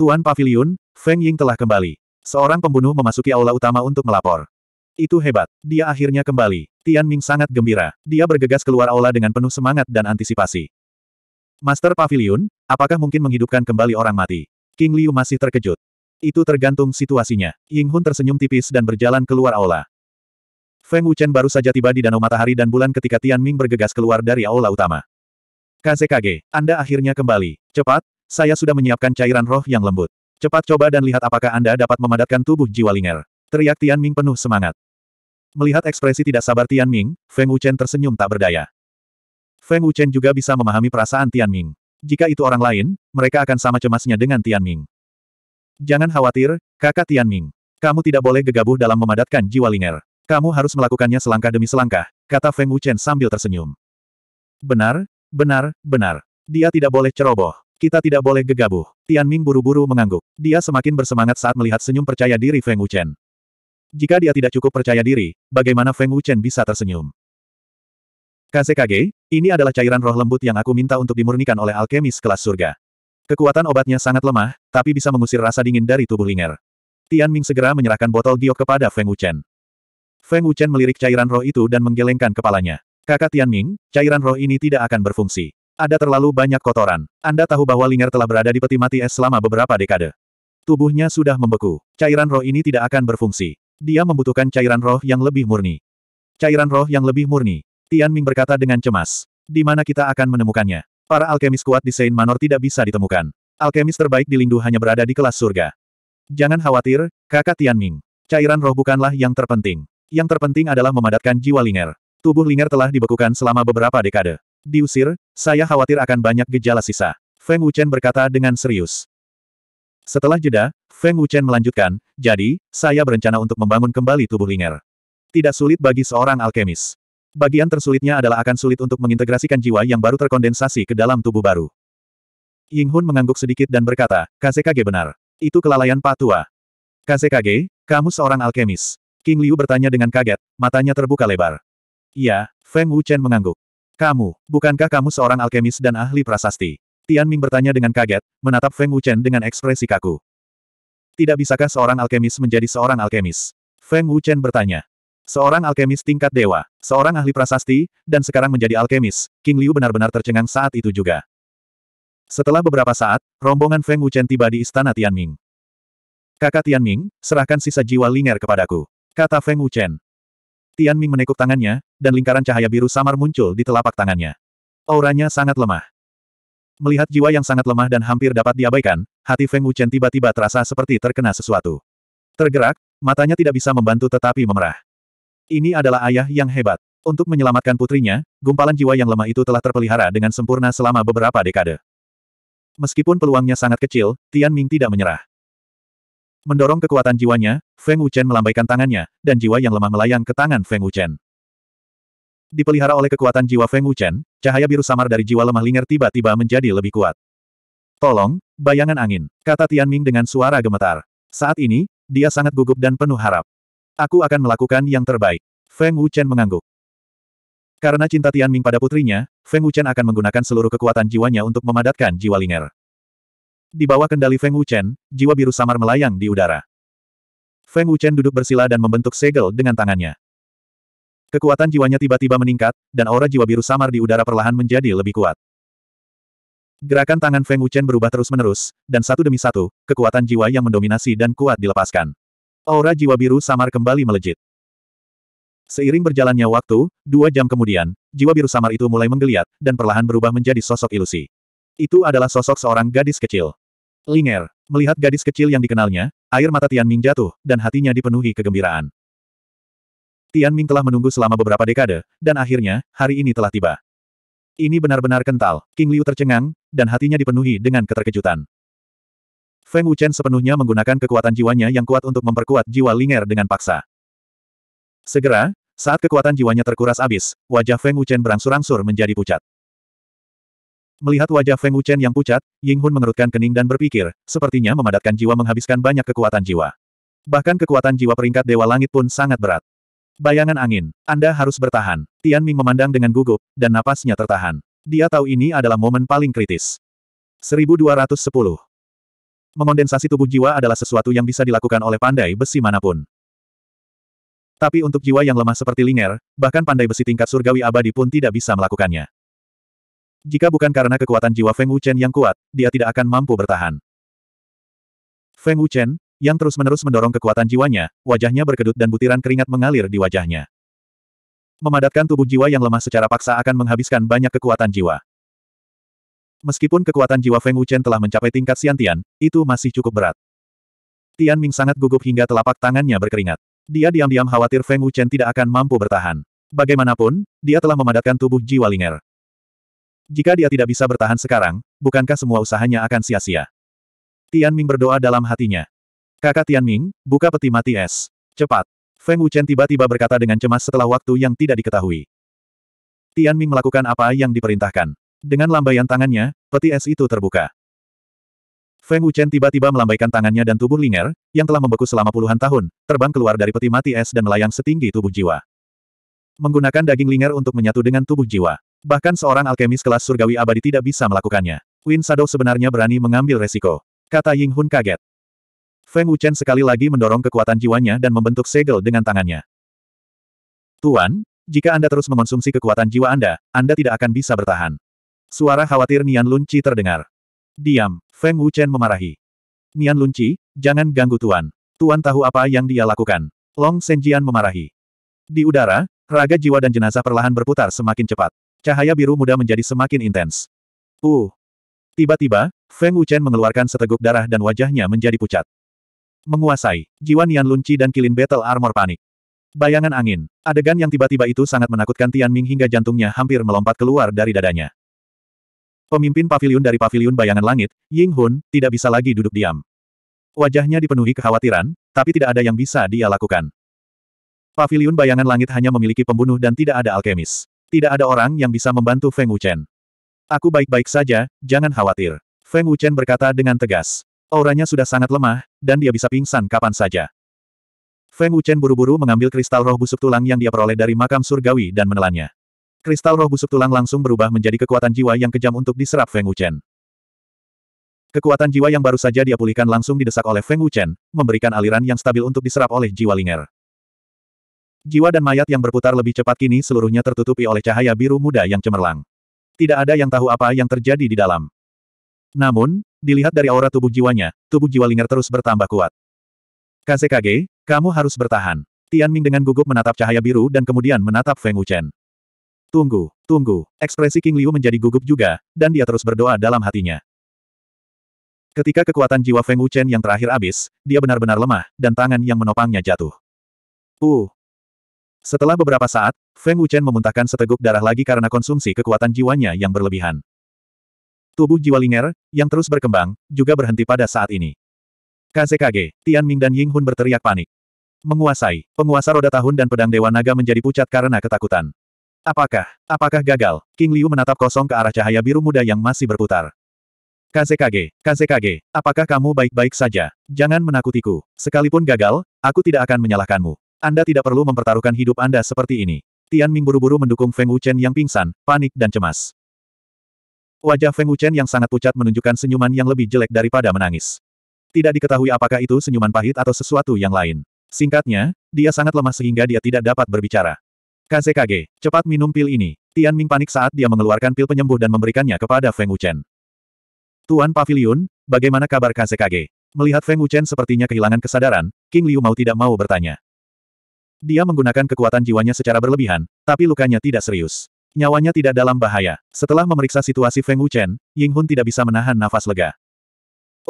Tuan paviliun, Feng Ying telah kembali. Seorang pembunuh memasuki aula utama untuk melapor. Itu hebat, dia akhirnya kembali. Tian Ming sangat gembira. Dia bergegas keluar aula dengan penuh semangat dan antisipasi. Master Pavilion, apakah mungkin menghidupkan kembali orang mati? King Liu masih terkejut. Itu tergantung situasinya. Ying Hun tersenyum tipis dan berjalan keluar aula. Feng Wuchen baru saja tiba di Danau Matahari dan Bulan ketika Tian Ming bergegas keluar dari aula utama. KZKG, Anda akhirnya kembali. Cepat, saya sudah menyiapkan cairan roh yang lembut. Cepat coba dan lihat apakah Anda dapat memadatkan tubuh jiwa Linger. Teriak Tian Ming penuh semangat. Melihat ekspresi tidak sabar Tian Ming, Feng Wuchen tersenyum tak berdaya. Feng Wuchen juga bisa memahami perasaan Tian Ming. Jika itu orang lain, mereka akan sama cemasnya dengan Tian Ming. Jangan khawatir, kakak Tian Ming. Kamu tidak boleh gegabah dalam memadatkan jiwa Linger. Kamu harus melakukannya selangkah demi selangkah, kata Feng Wuchen sambil tersenyum. Benar, benar, benar. Dia tidak boleh ceroboh. Kita tidak boleh gegabah. Tian Ming buru-buru mengangguk. Dia semakin bersemangat saat melihat senyum percaya diri Feng Wuchen. Jika dia tidak cukup percaya diri, bagaimana Feng Wuchen bisa tersenyum? KCKG, ini adalah cairan roh lembut yang aku minta untuk dimurnikan oleh alkemis kelas surga. Kekuatan obatnya sangat lemah, tapi bisa mengusir rasa dingin dari tubuh Linger. Tian Ming segera menyerahkan botol giok kepada Feng Wuchen. Feng Wuchen melirik cairan roh itu dan menggelengkan kepalanya. Kakak Tian Ming, cairan roh ini tidak akan berfungsi. Ada terlalu banyak kotoran. Anda tahu bahwa Linger telah berada di peti mati es selama beberapa dekade. Tubuhnya sudah membeku. Cairan roh ini tidak akan berfungsi. Dia membutuhkan cairan roh yang lebih murni. Cairan roh yang lebih murni. Tian Ming berkata dengan cemas. Di mana kita akan menemukannya? Para alkemis kuat di Saint Manor tidak bisa ditemukan. Alkemis terbaik di Lindu hanya berada di kelas surga. Jangan khawatir, kakak Tian Ming. Cairan roh bukanlah yang terpenting. Yang terpenting adalah memadatkan jiwa Linger. Tubuh Linger telah dibekukan selama beberapa dekade. Diusir, saya khawatir akan banyak gejala sisa. Feng Wuchen berkata dengan serius. Setelah jeda, Feng Wuchen melanjutkan, jadi, saya berencana untuk membangun kembali tubuh Linger. Tidak sulit bagi seorang alkemis. Bagian tersulitnya adalah akan sulit untuk mengintegrasikan jiwa yang baru terkondensasi ke dalam tubuh baru. Ying Hun mengangguk sedikit dan berkata, Kckg benar. Itu kelalaian Pak Tua. Kckg, kamu seorang alkemis. King Liu bertanya dengan kaget, matanya terbuka lebar. Iya, Feng Wuchen mengangguk. Kamu, bukankah kamu seorang alkemis dan ahli prasasti? Tian Ming bertanya dengan kaget, menatap Feng Wuchen dengan ekspresi kaku. Tidak bisakah seorang alkemis menjadi seorang alkemis? Feng Wuchen bertanya. Seorang alkemis tingkat dewa, seorang ahli prasasti, dan sekarang menjadi alkemis, King Liu benar-benar tercengang saat itu juga. Setelah beberapa saat, rombongan Feng Wuchen tiba di istana Tian Ming. Kakak Tian Ming, serahkan sisa jiwa Linger kepadaku. Kata Feng Wuchen. Tian Ming menekuk tangannya, dan lingkaran cahaya biru samar muncul di telapak tangannya. Auranya sangat lemah. Melihat jiwa yang sangat lemah dan hampir dapat diabaikan, hati Feng Wuchen tiba-tiba terasa seperti terkena sesuatu. Tergerak, matanya tidak bisa membantu tetapi memerah. Ini adalah ayah yang hebat. Untuk menyelamatkan putrinya, gumpalan jiwa yang lemah itu telah terpelihara dengan sempurna selama beberapa dekade. Meskipun peluangnya sangat kecil, Tian Ming tidak menyerah. Mendorong kekuatan jiwanya, Feng Wuchen melambaikan tangannya, dan jiwa yang lemah melayang ke tangan Feng Wuchen dipelihara oleh kekuatan jiwa Feng Wuchen, cahaya biru samar dari jiwa lemah Linger tiba-tiba menjadi lebih kuat. Tolong, bayangan angin, kata Tianming dengan suara gemetar. Saat ini, dia sangat gugup dan penuh harap. Aku akan melakukan yang terbaik. Feng Wuchen mengangguk. Karena cinta Tianming pada putrinya, Feng Wuchen akan menggunakan seluruh kekuatan jiwanya untuk memadatkan jiwa Linger. Di bawah kendali Feng Wuchen, jiwa biru samar melayang di udara. Feng Wuchen duduk bersila dan membentuk segel dengan tangannya. Kekuatan jiwanya tiba-tiba meningkat, dan aura jiwa biru samar di udara perlahan menjadi lebih kuat. Gerakan tangan Feng Wuchen berubah terus-menerus, dan satu demi satu, kekuatan jiwa yang mendominasi dan kuat dilepaskan. Aura jiwa biru samar kembali melejit. Seiring berjalannya waktu, dua jam kemudian, jiwa biru samar itu mulai menggeliat, dan perlahan berubah menjadi sosok ilusi. Itu adalah sosok seorang gadis kecil. Linger, melihat gadis kecil yang dikenalnya, air mata Tian Ming jatuh, dan hatinya dipenuhi kegembiraan. Tian Ming telah menunggu selama beberapa dekade, dan akhirnya, hari ini telah tiba. Ini benar-benar kental, King Liu tercengang, dan hatinya dipenuhi dengan keterkejutan. Feng Wuchen sepenuhnya menggunakan kekuatan jiwanya yang kuat untuk memperkuat jiwa Linger dengan paksa. Segera, saat kekuatan jiwanya terkuras habis, wajah Feng Wuchen berangsur-angsur menjadi pucat. Melihat wajah Feng Wuchen yang pucat, Ying Hun mengerutkan kening dan berpikir, sepertinya memadatkan jiwa menghabiskan banyak kekuatan jiwa. Bahkan kekuatan jiwa peringkat Dewa Langit pun sangat berat. Bayangan angin. Anda harus bertahan. Tian Ming memandang dengan gugup, dan napasnya tertahan. Dia tahu ini adalah momen paling kritis. 1210. Mengondensasi tubuh jiwa adalah sesuatu yang bisa dilakukan oleh pandai besi manapun. Tapi untuk jiwa yang lemah seperti Linger, bahkan pandai besi tingkat surgawi abadi pun tidak bisa melakukannya. Jika bukan karena kekuatan jiwa Feng Wuchen yang kuat, dia tidak akan mampu bertahan. Feng Wuchen, yang terus-menerus mendorong kekuatan jiwanya, wajahnya berkedut dan butiran keringat mengalir di wajahnya. Memadatkan tubuh jiwa yang lemah secara paksa akan menghabiskan banyak kekuatan jiwa. Meskipun kekuatan jiwa Feng Wuchen telah mencapai tingkat siantian, itu masih cukup berat. Tian Ming sangat gugup hingga telapak tangannya berkeringat. Dia diam-diam khawatir Feng Wuchen tidak akan mampu bertahan. Bagaimanapun, dia telah memadatkan tubuh jiwa Linger. Jika dia tidak bisa bertahan sekarang, bukankah semua usahanya akan sia-sia? Tian Ming berdoa dalam hatinya. Kakak Tianming, buka peti mati es. Cepat. Feng Wuchen tiba-tiba berkata dengan cemas setelah waktu yang tidak diketahui. Tianming melakukan apa yang diperintahkan. Dengan lambaian tangannya, peti es itu terbuka. Feng Wuchen tiba-tiba melambaikan tangannya dan tubuh Linger, yang telah membeku selama puluhan tahun, terbang keluar dari peti mati es dan melayang setinggi tubuh jiwa. Menggunakan daging Linger untuk menyatu dengan tubuh jiwa. Bahkan seorang alkemis kelas surgawi abadi tidak bisa melakukannya. Win Sado sebenarnya berani mengambil resiko. Kata Ying Hun kaget. Feng Wuchen sekali lagi mendorong kekuatan jiwanya dan membentuk segel dengan tangannya. Tuan, jika Anda terus mengonsumsi kekuatan jiwa Anda, Anda tidak akan bisa bertahan. Suara khawatir Nian Lunci terdengar. Diam, Feng Wuchen memarahi. Nian Lunci, jangan ganggu Tuan. Tuan tahu apa yang dia lakukan. Long Senjian memarahi. Di udara, raga jiwa dan jenazah perlahan berputar semakin cepat. Cahaya biru muda menjadi semakin intens. Uh, Tiba-tiba, Feng Wuchen mengeluarkan seteguk darah dan wajahnya menjadi pucat. Menguasai. Jiwa Nian Lunci dan Kilin Battle Armor panik. Bayangan angin. Adegan yang tiba-tiba itu sangat menakutkan Tian Ming hingga jantungnya hampir melompat keluar dari dadanya. Pemimpin pavilion dari pavilion bayangan langit, Ying Hun, tidak bisa lagi duduk diam. Wajahnya dipenuhi kekhawatiran, tapi tidak ada yang bisa dia lakukan. Pavilion bayangan langit hanya memiliki pembunuh dan tidak ada alkemis. Tidak ada orang yang bisa membantu Feng Wuchen. Aku baik-baik saja, jangan khawatir. Feng Wuchen berkata dengan tegas. Auranya sudah sangat lemah, dan dia bisa pingsan kapan saja. Feng Wuchen buru-buru mengambil kristal roh busuk tulang yang dia peroleh dari makam surgawi dan menelannya. Kristal roh busuk tulang langsung berubah menjadi kekuatan jiwa yang kejam untuk diserap Feng Wuchen. Kekuatan jiwa yang baru saja dia pulihkan langsung didesak oleh Feng Wuchen, memberikan aliran yang stabil untuk diserap oleh jiwa Linger. Jiwa dan mayat yang berputar lebih cepat kini seluruhnya tertutupi oleh cahaya biru muda yang cemerlang. Tidak ada yang tahu apa yang terjadi di dalam. Namun, Dilihat dari aura tubuh jiwanya, tubuh jiwa Linger terus bertambah kuat. Kasekage, kamu harus bertahan. Tian Ming dengan gugup menatap cahaya biru dan kemudian menatap Feng Wuchen. Tunggu, tunggu, ekspresi King Liu menjadi gugup juga, dan dia terus berdoa dalam hatinya. Ketika kekuatan jiwa Feng Wuchen yang terakhir habis, dia benar-benar lemah, dan tangan yang menopangnya jatuh. Uh, setelah beberapa saat, Feng Wuchen memuntahkan seteguk darah lagi karena konsumsi kekuatan jiwanya yang berlebihan. Tubuh jiwa Linger, yang terus berkembang, juga berhenti pada saat ini. KZKG, Tian Ming dan Ying Hun berteriak panik. Menguasai, penguasa roda tahun dan pedang Dewa Naga menjadi pucat karena ketakutan. Apakah, apakah gagal? King Liu menatap kosong ke arah cahaya biru muda yang masih berputar. KZKG, KZKG, apakah kamu baik-baik saja? Jangan menakutiku. Sekalipun gagal, aku tidak akan menyalahkanmu. Anda tidak perlu mempertaruhkan hidup Anda seperti ini. Tian Ming buru-buru mendukung Feng Wuchen yang pingsan, panik dan cemas. Wajah Feng Wuchen yang sangat pucat menunjukkan senyuman yang lebih jelek daripada menangis. Tidak diketahui apakah itu senyuman pahit atau sesuatu yang lain. Singkatnya, dia sangat lemah sehingga dia tidak dapat berbicara. KZKG, cepat minum pil ini. Tian Ming panik saat dia mengeluarkan pil penyembuh dan memberikannya kepada Feng Wuchen. Tuan Pavilion, bagaimana kabar KZKG? Melihat Feng Wuchen sepertinya kehilangan kesadaran, King Liu mau tidak mau bertanya. Dia menggunakan kekuatan jiwanya secara berlebihan, tapi lukanya tidak serius. Nyawanya tidak dalam bahaya. Setelah memeriksa situasi Feng Wuchen, Ying Hun tidak bisa menahan nafas lega.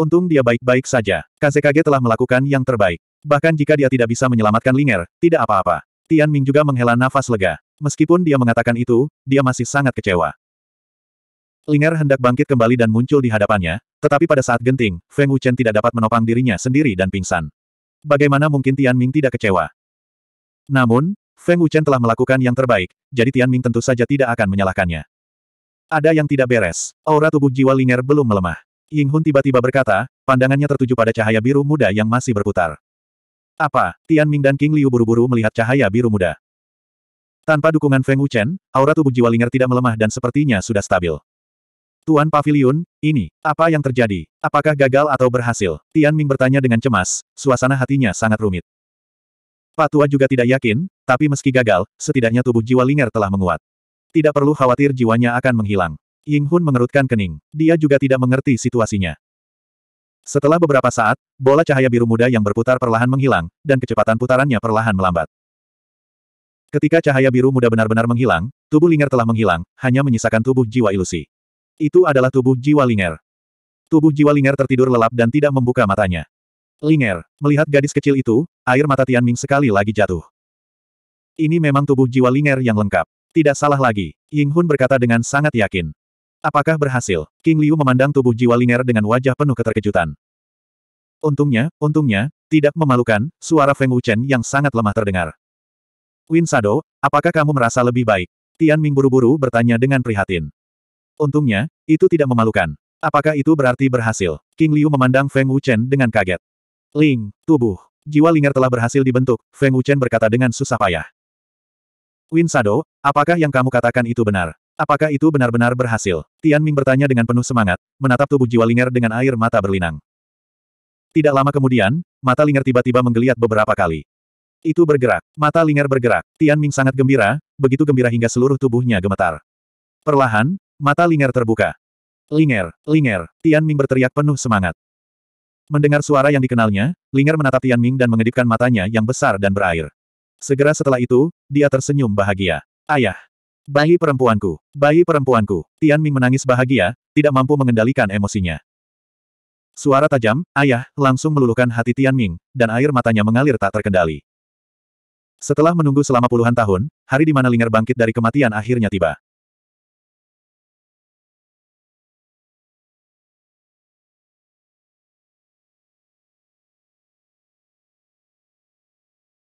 Untung dia baik-baik saja. Kasekage telah melakukan yang terbaik. Bahkan jika dia tidak bisa menyelamatkan Linger, tidak apa-apa. Tian Ming juga menghela nafas lega. Meskipun dia mengatakan itu, dia masih sangat kecewa. Linger hendak bangkit kembali dan muncul di hadapannya, tetapi pada saat genting, Feng Wuchen tidak dapat menopang dirinya sendiri dan pingsan. Bagaimana mungkin Tian Ming tidak kecewa? Namun, Feng Wuchen telah melakukan yang terbaik, jadi Tian Ming tentu saja tidak akan menyalahkannya. Ada yang tidak beres, aura tubuh jiwa Linger belum melemah. Ying Hun tiba-tiba berkata, pandangannya tertuju pada cahaya biru muda yang masih berputar. Apa? Tian Ming dan King Liu buru-buru melihat cahaya biru muda. Tanpa dukungan Feng Wuchen, aura tubuh jiwa Linger tidak melemah dan sepertinya sudah stabil. Tuan Pavilion, ini, apa yang terjadi? Apakah gagal atau berhasil? Tian Ming bertanya dengan cemas, suasana hatinya sangat rumit. Patua juga tidak yakin, tapi meski gagal, setidaknya tubuh jiwa Linger telah menguat. Tidak perlu khawatir jiwanya akan menghilang. Ying Hun mengerutkan kening. Dia juga tidak mengerti situasinya. Setelah beberapa saat, bola cahaya biru muda yang berputar perlahan menghilang, dan kecepatan putarannya perlahan melambat. Ketika cahaya biru muda benar-benar menghilang, tubuh Linger telah menghilang, hanya menyisakan tubuh jiwa ilusi. Itu adalah tubuh jiwa Linger. Tubuh jiwa Linger tertidur lelap dan tidak membuka matanya. Linger, melihat gadis kecil itu, Air mata Tian Ming sekali lagi jatuh. Ini memang tubuh jiwa Linger yang lengkap. Tidak salah lagi, Ying Hun berkata dengan sangat yakin. Apakah berhasil? King Liu memandang tubuh jiwa Linger dengan wajah penuh keterkejutan. Untungnya, untungnya, tidak memalukan, suara Feng Wuchen yang sangat lemah terdengar. Win Sado, apakah kamu merasa lebih baik? Tian Ming buru-buru bertanya dengan prihatin. Untungnya, itu tidak memalukan. Apakah itu berarti berhasil? King Liu memandang Feng Wuchen dengan kaget. Ling, tubuh, Jiwa Linger telah berhasil dibentuk, Feng Wuchen berkata dengan susah payah. Win Sado, apakah yang kamu katakan itu benar? Apakah itu benar-benar berhasil? Tian Ming bertanya dengan penuh semangat, menatap tubuh Jiwa Linger dengan air mata berlinang. Tidak lama kemudian, mata Linger tiba-tiba menggeliat beberapa kali. Itu bergerak, mata Linger bergerak, Tian Ming sangat gembira, begitu gembira hingga seluruh tubuhnya gemetar. Perlahan, mata Linger terbuka. Linger, Linger, Tian Ming berteriak penuh semangat. Mendengar suara yang dikenalnya, Linger menatap Tian Ming dan mengedipkan matanya yang besar dan berair. Segera setelah itu, dia tersenyum bahagia. Ayah! Bayi perempuanku! Bayi perempuanku! Tian Ming menangis bahagia, tidak mampu mengendalikan emosinya. Suara tajam, ayah, langsung meluluhkan hati Tian Ming, dan air matanya mengalir tak terkendali. Setelah menunggu selama puluhan tahun, hari di mana Linger bangkit dari kematian akhirnya tiba.